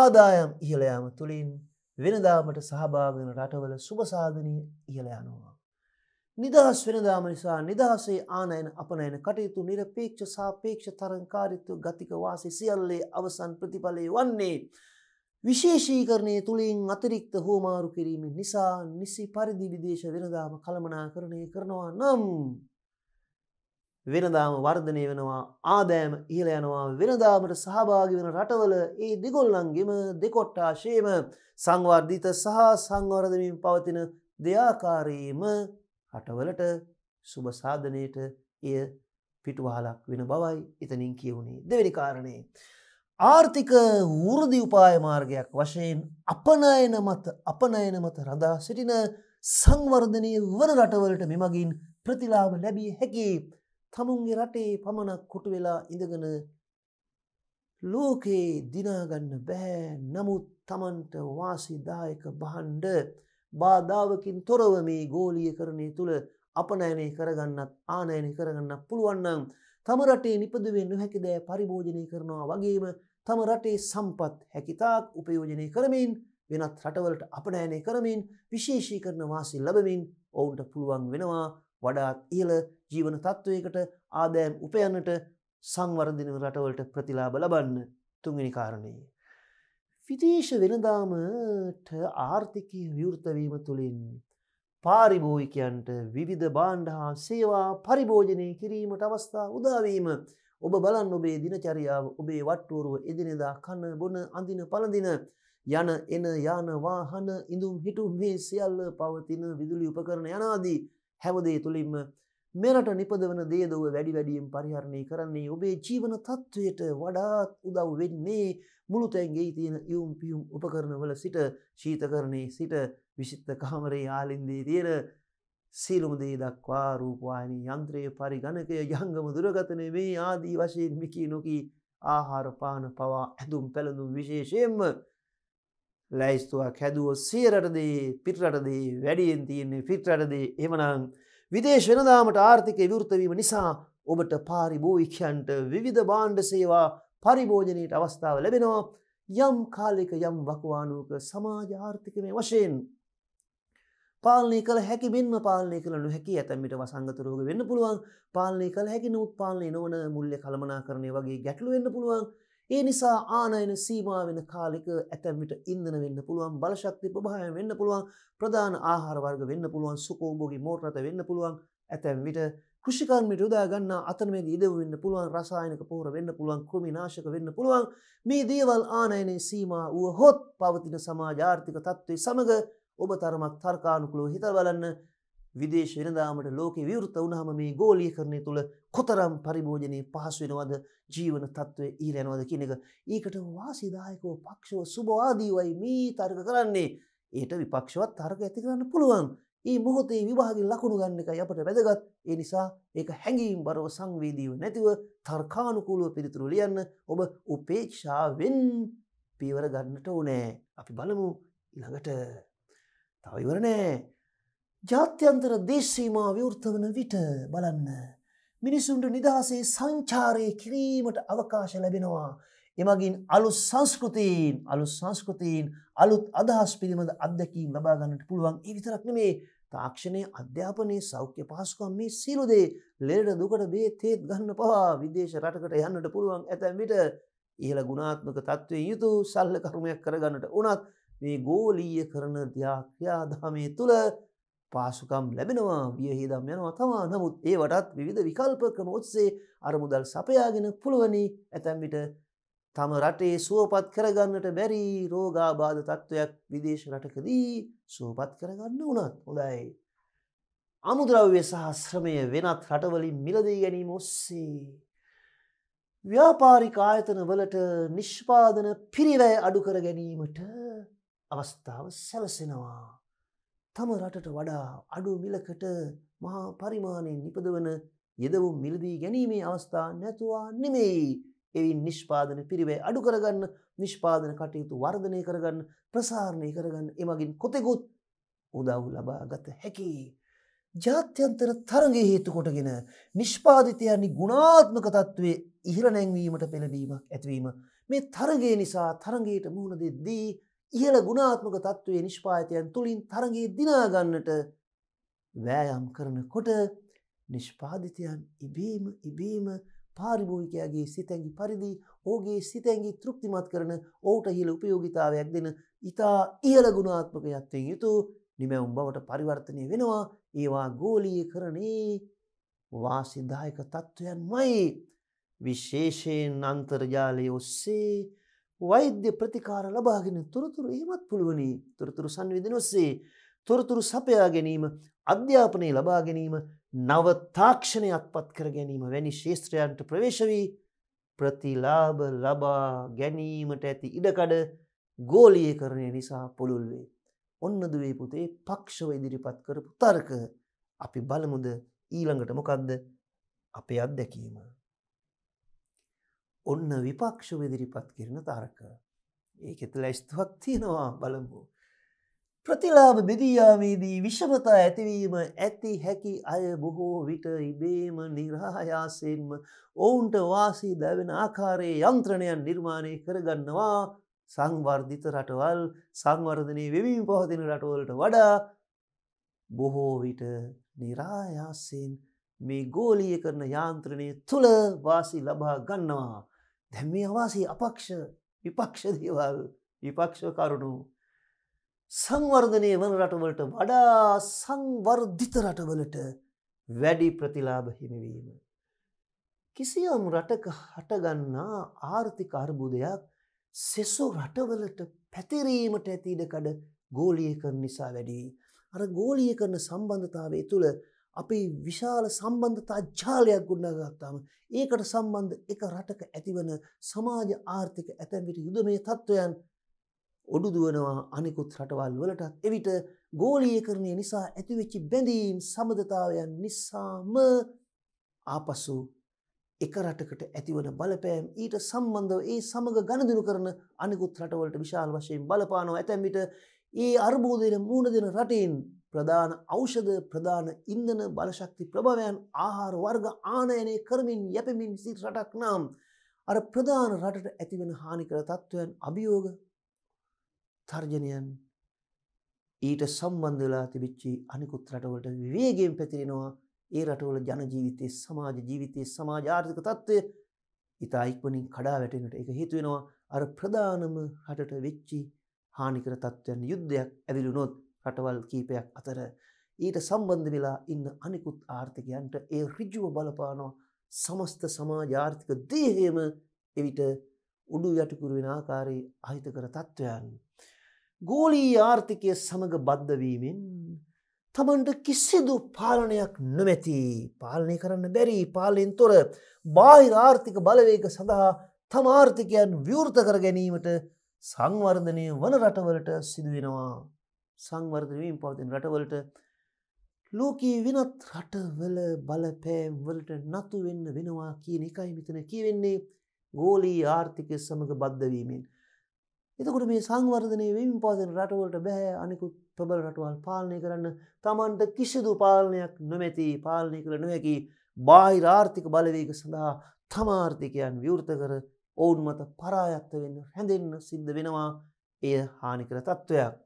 Speaker 1: ආදායම් ඉහලයාම තුළින් වෙනදාමට සහභාගන රටවල සුභසාධනය ඉහලයනවා. නිදහස් වෙනදාම නිසා නිදහසේ ආනයන අපනයන කටයුතු නිරපේක්ෂ සාපේක්ෂ තරංකාරිත්තු ගතික වාසි සියල්ලේ අවසන් ප්‍රතිඵලය වන්නේ විශේෂීකරණය තුළින් අතිරික්ත හෝමාරු කිරීම නිසා නිසි පරිදි විදේශ වෙනදාම කළමනාකරණය කරනවා නම් වෙනදාම වර්ධනය වෙනවා ආදෑම ඉහල යනවා වෙනදාමට සහභාගි වෙන රටවල ඒ දෙගොල්ලන්ගෙම දෙකොට්ටාශයම සංවර්ධිත සහ සංවර්ධමින් පවතින දෙයාකාරයේම රටවලට සුභසාධනයට එය පිටුවහලක් වෙන බවයි එතනින් කියවුණේ දෙවැනි කාරණය. ආර්ථික වෘදි උපාය මාර්ගයක් වශයෙන් අපනයන මත අපනයන මත රඳා සිටින සංවර්ධනය වන රටවලට මෙමගින් ප්‍රතිලාභ ලැබිය හැකි තමුන්ගේ රටේ පමණක් කොටු වෙලා ඉඳගෙන ලෝකයේ දිනාගන්න බැහැ නමුත් තමන්ට වාසිදායක බහන්්ඩ බාධාවකින් තොරව මේ ගෝලිය කරණය තුළ අපනෑනය කරගන්නත් ආනයනය කරගන්න පුළුවන්නන් තමරටේ නිපදවෙන් නොහැකිදෑ පරිභෝජනය කරනවා වගේම තම රටේ සම්පත් හැකිතාක් උපයෝජනය කරමින් වෙනත් රටවලට අපනෑනය කරමින් විශේෂී කරන වාසි ලබමින් ඔවුන්ට පුළුවන් වෙනවා වඩාත් ඉහල ජීවන තත්ත්වයකට ආදෑම් උපයන්නට සංවර්ධන රටවලට ප්‍රතිලාබ ලබන්න තුන්ගනි කාරණයේ. විදේශ වෙනදාමට ආර්ථිකය විවෘතවීම තුළින් පාරිභෝයිකයන්ට විවිධ බාණ්ඩ හා සේවා පරිභෝජනය කිරීමට අවස්ථා උදාවීම ඔබ බලන්න ඔබේ දිනචරියාව ඔබේ වට්ටුවරුව එදිනෙදා කන්න බොන අඳින පලඳින යන එන යාන වාහන ඉඳුම් හිටු මේ සියල්ල පවතින විදුලි උපකරන යනාදී හැවදේ තුළින්ම මෙරට නිපදවන දේදව වැඩි වැඩියම් පරිහරණය කරන්නේ ඔබේ ජීවන තත්ත්වයට වඩාත් උදව් වෙන්නේ මුළුතැන්ගේ තියෙන ඉවුම් පියුම් උපකරණවල සිට ශීතකරණය සිට විශිත්ත කාමරේ ආලින්දී තියෙන සීලුමදේ දක්වා රූපවාහිනී යන්ත්‍රය පරිගණකය යංගම දුරගතනය මේ ආදී වශයෙන් මිකී නොකී ආහාරපාන පවා ඇඳුම් පැළඳුම් විශේෂයෙන්ම ලැයිස්තුවක් හැදුවෝ සියරටදේ පිටරටදේ වැඩියෙන් තියන්නේ ෆිටරටදේ එමනං විදේශ වෙනදාමට ආර්ථික විෘතවීම නිසා ඔබට පාරිභෝයික්ෂන්ට විවිධ බාණ්ඩ සේවා පරිභෝජනයට අවස්ථාව ලැබෙනවා යම් කාලෙක යම් වකවානුවක සමාජ ආර්ථිකමය වශයෙන් පාලනය කළ හැකි මෙන්ම පාලනය කළ නොහැකි ඇතැමිට වසංගතරෝග වෙන්න පුළුවන් පාලනය කළ හැකි නොත් පාලනය නොවන මුල්ලෙ කළමනා කරණය වගේ ගැටලු වෙන්න පුළුවන් ඒ නිසා ආනයන සීමාව වෙන කාලෙක ඇතැම්විට ඉන්දන වෙන්න පුළුවන් බලශක්ති ප්‍රභාය වෙන්න පුළුවන් ප්‍රධාන ආහාරවර්ග වෙන්න පුළුවන් සුකෝබෝගේ මෝට්‍රත වෙන්න පුළුවන් ඇතැම්විට කෘෂිකර්මිට උදා ගන්න අතනමේද ඉදව වෙන්න පුළුවන් රසායනක පෝර වෙන්න පුළුවන් කෘමිනාශක වෙන්න පුළුවන් මේ දේවල් ආනයනේ සීමා වුව හොත් පවතින සමාජාර්ථික තත්ත්වය සමඟ ඔබ තරමක් තර්කානුකලෝ හිත බලන්න විදේශ වෙනදාමට ලෝක විවෘත වනාම මේ ගෝලිය කරණය තුළ කොතරම් පරිභෝජනය පහසුවෙනවද ජීවන තත්ත්වය ඊලැනවද කියන එක ඒකට වාසිදායකෝ පක්ෂව සුභවාදීවයි මේ තර්ක කරන්නේ ඒට විපක්ෂවත් තර්ක ඇති කරන්න පුළුවන් ඒ මොහොතේ විවාහගේ ලකුණු ගන්න එක අපට වැදගත් ඒ නිසා ඒක හැඟීම් බරව සංවේදීව නැතිව තර්කානුකූලුව පිළිතුරු ලියන්න ඔබ උපේක්ෂාවෙන් පීවර ගන්නට ඕනෑ අපි බලමු ඉළඟට තව ඉවර නෑ. ජාත්‍යන්තර දේශසීමා විවෘත වන විට බලන්න මිනිසුන්ට නිදහසේ සංචාරය කිරීමට අවකාශ ලැබෙනවා. එමගින් අලුත් සංස්කෘතීන් අලුත් සංස්කෘතීන් අලුත් අදහස් පිළිබඳ අත්දැකීම් ලබාගන්නට පුළුවන් ඒ විතරක් නෙමේ තාක්ෂණය අධ්‍යාපනයේ සෞඛ්‍ය පහසුකම් මේ සීලුදේ ලෙඩ දුකට බේ තේත් ගන්න පවා විදේශ රටකට යන්නට පුළුවන් ඇතැන් විට ඉහළ ගුණාත්මක තත්ත්වය යුතු සල්ල කරුමයක් කරගන්නට උනත් මේ ගෝලීය කරන තියා ක්‍රියාදාමය තුළ පාසුකම් ලැබෙනවා වියහිදම් යනවා තමා නමුත් ඒ වටත් විධ විකල්ප ක්‍රම ඔත්සේ අරමුදල් සපයාගෙන පුළුවනි ඇතැම්විට තම රටේ සුවපත් කරගන්නට බැරි රෝගාබාධ තත්ත්වයක් විදේශ රටකදී සුවපත් කරගන්න වනත් හොදයි. අමුද්‍රව්‍ය සහස්්‍රමය වෙනත් රටවලින් මිලදී ගැනීම ඔස්සේ. ව්‍යාපාරික ආයතන වලට නිෂ්පාදන පිරිවැය අඩුකර ගැනීමට අවස්ථාව සැලසෙනවා. තම රටට වඩා අඩු මිලකට මහා පරිමාණයෙන් නිපදවන යෙදවුම් මිලදී ගැනීමේ අවස්ථා නැතුවා නෙමෙයි. එවින් නිෂ්පාදන පිරිවේ අඩු කරගන්න නිෂ්පාදන කටයුතු වර්ධනය කරගන්න ප්‍රසාරණය කරගන්න එමගින් කොතෙකුත් උදව් ලබා ගත හැකි. ජාත්‍යන්තර තරගේ හේතු කොටගෙන නිෂ්පාධිතයන්නේ ගුණාත්මක තත්ත්වය ඉහිර නැංවීමට පෙළබීමක් ඇතිවීම. මේ තරගේ නිසා තරගේට මුහුණදෙද්දී ඉහළ ගුණාත්මක තත්ත්වයේ නිෂ්පාතයන් තුළින් තරගේ දිනාගන්නට වෑයම් කරනකොට නිෂ්පාධිතයන් ඉබේම ඉබේම පාරිභූවිකයාගේ සිතැඟි පරිදි ඕගේ සිතැඟි තෘප්තිමත් කරන ඕට හිල උපයෝගිතාවයක් දෙන ඉතා ඉහළ ගුණාත්මක යත්වෙන් යුතු නිමැවුම් බවට පරිවර්තනය වෙනවා ඒවා ගෝලිය කරනේ වාසිදායක තත්ත්වයන් මයි විශේෂයෙන් අන්තර්ජාලය ඔස්සේ වෛද්‍ය ප්‍රතිකාර ලබාගෙන තොරතුරු එහෙමත් පුළුවනි තොරතුරු සංවේදන ඔස්සේ තොරතුරු සපයා ගැනීම අධ්‍යාපනය ලබා ගැනීම නව තාක්ෂණයක් පත් කර ගැනීම වැනි ශේත්‍රයන්ට ප්‍රවේශවී ප්‍රතිලාභ ලබා ගැනීමට ඇති ඉඩකඩ ගෝලිය කරණය නිසා පොළුල්වේ. ඔන්න දුවේ පුතේ පක්ෂව ඉදිරිපත් කරපු තර්ක අපි බලමුද ඊළඟට මොකක්ද අපේ අත්දැකීම. ඔන්න විපක්ෂව ඉදිරිපත් කරන තාරක. ඒකෙත ලැස්තුවක් තියෙනවා බලමු. ප්‍රතිලාභ බෙදීයාමේදී විෂමතා ඇතිවීම ඇති හැකි අය බොහෝ විට ඉබේම නිර්හායාසයෙන්ම ඔවුන්ට වාසී දැවෙන ආකාරයේ යන්ත්‍රණයන් නිර්මාණය කරගන්නවා සංවර්ධිත රටවල් සංවර්ධනය වෙමින් පහතින රටවලට වඩා බොහෝ විට නිරායාසයෙන් මේ ගෝලිය කරන යාන්ත්‍රණය තුළ වාසි ලබා ගන්නවා. දැන් මේ අවාසී අපක්ෂ විපක්ෂ දේවල් විපක්ෂ කරුණු සංවර්ධනය වන රටවලට වඩා සංවර්ධිත රටවලට වැඩි ප්‍රතිලාභ හිමිවීම. කිසියම් රටක හටගන්නා ආර්ථික අර්බුදයක් සෙසු රටවලට පැතිරීමට ඇතිඩකඩ ගෝලිය කරන නිසා වැඩි. අර ගෝලිය කරන සම්බන්ධතාවේ තුළ අපේ විශාල සම්බන්ධතා ජාලයක් ගොඩනගත්තාම ඒකට සම්බන්ධ එක රටක ඇතිවන සමාජ ආර්ථික ඇතැම්විට යුදමය තත්ත්වයන් ඔඩුදුවනවා අනිකුත් රටවල් වලටත් එවිට ගෝලීයකරණය නිසා ඇතිවෙච්චි බැඳීම් සබඳතාවයන් නිසාම ආපසු එක රටකට ඇතිවන බලපෑම් ඊට සම්බන්ධව ඒ සමඟ ගණදිනු කරන අනිකුත් රටවලට විශාල් වශයෙන් බලපානෝ ඇතැම්විට ඒ අර්බෝධයට මූුණ දෙන රටෙන් ප්‍රධාන ඖෂධ ප්‍රධාන ඉන්ධන බලශක්ති ප්‍රභවයන් ආහාර වර්ග ආනයනය කරමින් යැපමින් සිට රටක් නම් අර ප්‍රධාන රටට ඇතිවෙන හානිකර තත්ත්වයන් අභියෝග තර්ජනයන් ඊට සම්බන්ධලා තිබිච්චි අනිකුත් රටවලට වේගෙන් පැතිරෙනවා ඒ රටවල ජනජීවිතය සමාජ ජීවිතය සමාජාර්ථක තත්ත්වය ඉතා ඉක්මනින් කඩා වැටෙනට එක හිතුවෙනවා අර ප්‍රධානම හටට වෙච්චි හානිකර තත්ත්වයන් යුද්ධයක් ඇවිලුනොත් රටවල් කීපයක් අතර ඊට සම්බන්ධ වෙලා ඉන්න අනිකුත් ආර්ථිකයන්ට ඒ රිජුව බලපානෝ සමස්ත සමාජාර්ථික දේහයම එවිට උඩු යටකුරු වෙන ආකාරයේ අහිතකර තත්ත්වයන්. ගෝලී ආර්ථිකය සමඟ බද්ධවීමෙන් තමන්ට කිසිදු පාලනයක් නොමැති පාලනය කරන්න බැරි පාලෙන් තොර බාහිර ආර්ථික බලවේක සඳහා තම ආර්ථිකයන් ව්‍යෘර්ථ කර ගැනීමට සංවර්ධනය වන රටවලට සිදුවෙනවා. සංවර්ධනවීම් පවතින රටවලට ලෝකී වෙනත් රටවල බලපෑම් වලට නතුවෙන්න වෙනවා කියන එකයි මෙතන කියවෙන්නේ ගෝලී ආර්ථිකය සමඟ බද්ධවීමෙන්. එතකොට මේ සංවර්ධනය වෙමින් පවතින රටවලට බැහැ අනිකුත් ප්‍රබල රටවල් පාලනය කරන්න තමන්ට කිසිදු පාලනයක් නොමැති පාලනය කළ නොහැකි බාහිර ආර්ථික බලවේග සඳහා තමාර්ථිකයන් විවෘත කර ඔවුන් මත පරායත්ත වෙන්න හැඳෙන්න සිද්ධ වෙනවා එය හානිකර තත්ත්වයක්.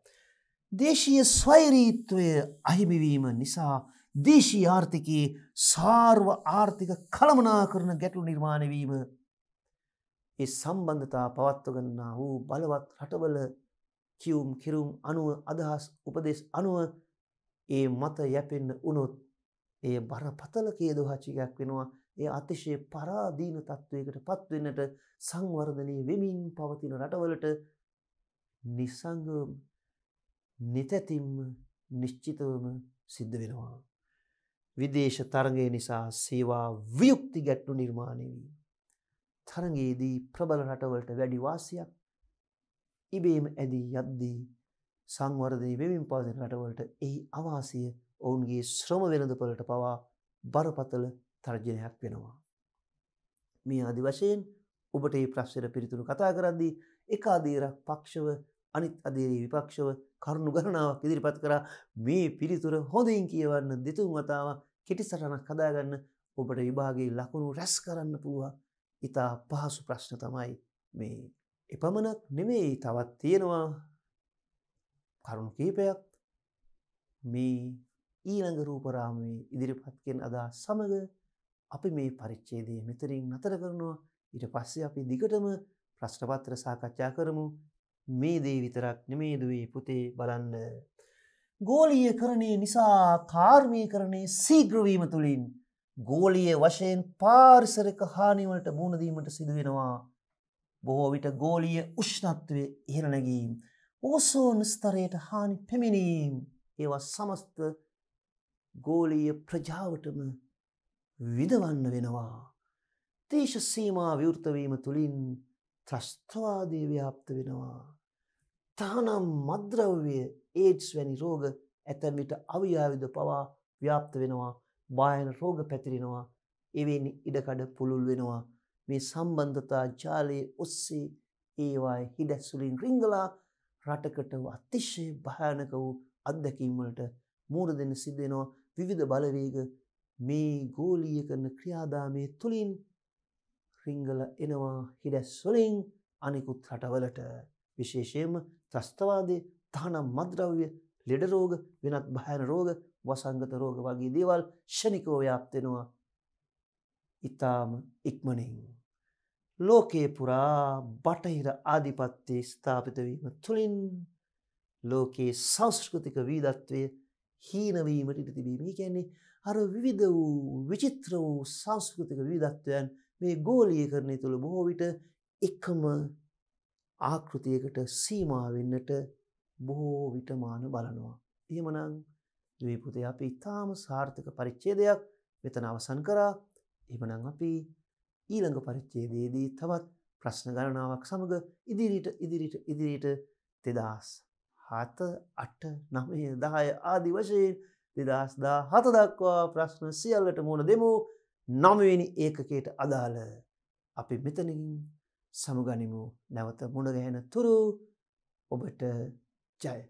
Speaker 1: දේශීය ස්වෛරීත්වය අහිමිවීම නිසා දේශී ආර්ථිකයේ සාර්ව ආර්ථික කළමනා කරන ගැටලු නිර්මාණවීම ඒ සම්බන්ධතා පවත්වගන්නා වූ බලවත් රටවල කියවුම් කිරුම් අනුව අදහස් උපදෙස් අනුව ඒ මත යැපෙන්න්න උනොත් ඒ බරපතල කියද හච්චිකයක් වෙනවා ඒ අතිශය පරාදීන තත්ත්වයකට පත්වෙන්නට සංවර්ධනය වෙමින් පවතින රටවලට නිසංගම් නිතැතිම්ම නිශ්චිතවම සිද්ධ වෙනවා. විදේශ තරගය නිසා සේවා ව්‍යුක්ති ගැට්ටු නිර්මාණය වී. තරගයේදී ප්‍රබල රටවලට වැඩිවාසියක් ඉබේම ඇදී යද්දී සංවර්ධය වෙමින් පාසින රටවලට එහි අවාසිය ඔවුන්ගේ ශ්‍රම වෙනදපලට පවා බරපතල තර්ජනයක් වෙනවා. මේ අධි වශයෙන් ඔබට ඒ ප්‍රශ්යට පිරිතුරු කතා කරද්දී එක අදීරක් පක්ෂව අනිත් අදේ විපක්ෂව කරුණු ගණනාවක් ඉදිරිපත් කරා මේ පිළිතුර හොඳින් කියවන්න දෙතුන් වතාව කෙටි සටනක් හදාගන්න ඔබට විභාගේ ලකුණු රැස් කරන්න පුළුවන් ඉතා පහසු ප්‍රශ්න තමයි මේ එපමණක් නෙමෙයි තවත් තියෙනවා කරුණු කීපයක් මේ ඊළඟ රූපරාමයේ ඉදිරිපත් කෙන් අදා සමග අපි මේ පරිච්ඡේදය මෙතරින් නතර කරනවා ඊට පස්සේ අපි දිගටම ප්‍රශ්නපත්‍ර සාකච්ඡා කරමු මේ දේ විතරක් නෙමේ දුවේ පුතේ බලන්න. ගෝලිය කරණය නිසා කාර්මය කරණය සීග්‍රවීම තුළින් ගෝලිය වශයෙන් පාර්සරක හානිවලට මුණදීමට සිදුවෙනවා. බොහෝ විට ගෝලිය උෂ්ණත්වය ඉහරනැගීම්. ඕසෝන් ස්තරයට හානි පැමිණීම් ඒවා සමස්ත ගෝලීය ප්‍රජාවටම විදවන්න වෙනවා. දේශ සීමා විවෘතවීම තුළින් ත්‍රස්ත්‍රවාදය ව්‍යාප්ත වෙනවා. තානම් මද්‍රව්‍ය ඒඩ්ස් වැනි රෝග ඇතැම් විට අවියායුධ පවා ව්‍යාප්ත වෙනවා බායන රෝග පැතිරෙනවා එවැනි ඉඩකඩ පුළුල් වෙනවා මේ සම්බන්ධතා ජාලයේ ඔස්සේ ඒවායි හිඩැස්සුලින් රිංගලා රටකට අතිශ්‍ය භයානක වූ අත්දැකීම්වලට මූුණ දෙන්න සිද්ධෙනවා විවිධ බලවේග මේ ගෝලීය කරන ක්‍රියාදාමය තුළින් රිංගල එනවා හිඩැස්වලින් අනිකුත් රටවලට විශේෂයම ත්‍රස්තවාදී තහනම් මද්‍රව්‍ය ලෙඩ රෝග වෙනත් භයන රෝග වසංගත රෝග වගේ දේවල් ෂණිකෝ ව්‍යාප්ත වෙනවා ඊටාම ඉක්මනින් ලෝකේ පුරා බටහිර ආධිපත්‍ය ස්ථාපිත වීම තුලින් ලෝකේ සංස්කෘතික වීදත්වය හීනවීමට ඉඩ තිබීම. ඒ කියන්නේ අර විවිධ වූ විචිත්‍ර වූ සංස්කෘතික විවිධත්වයන් මේ ගෝලීකරණය තුළ බොහෝ විට එකම ආකෘතියකට සීමා වෙන්නට බොහෝ විටමාන බලනවා. එහෙමනම් දවේපුතේ අපි ඉතාම සාර්ථක පරිච්චේදයක් වෙතන අවසන් කරා එමනං අපි ඊළඟ පරිච්චේදයේදී තවත් ප්‍රශ්න ගණනාවක් සමඟ ඉදිරිට ඉදිරිට ඉදිරිට තෙදස් හත අට නමය දාය ආදි වශයෙන් දෙදස්දා හත දක්වා ප්‍රශ්න සියල්ලට මුණ දෙමු නමවෙනි ඒකකයට අදාළ අපි මෙතනකින් සමුගනිමු නැවත මුණගැහෙන තුරු ඔබට ජය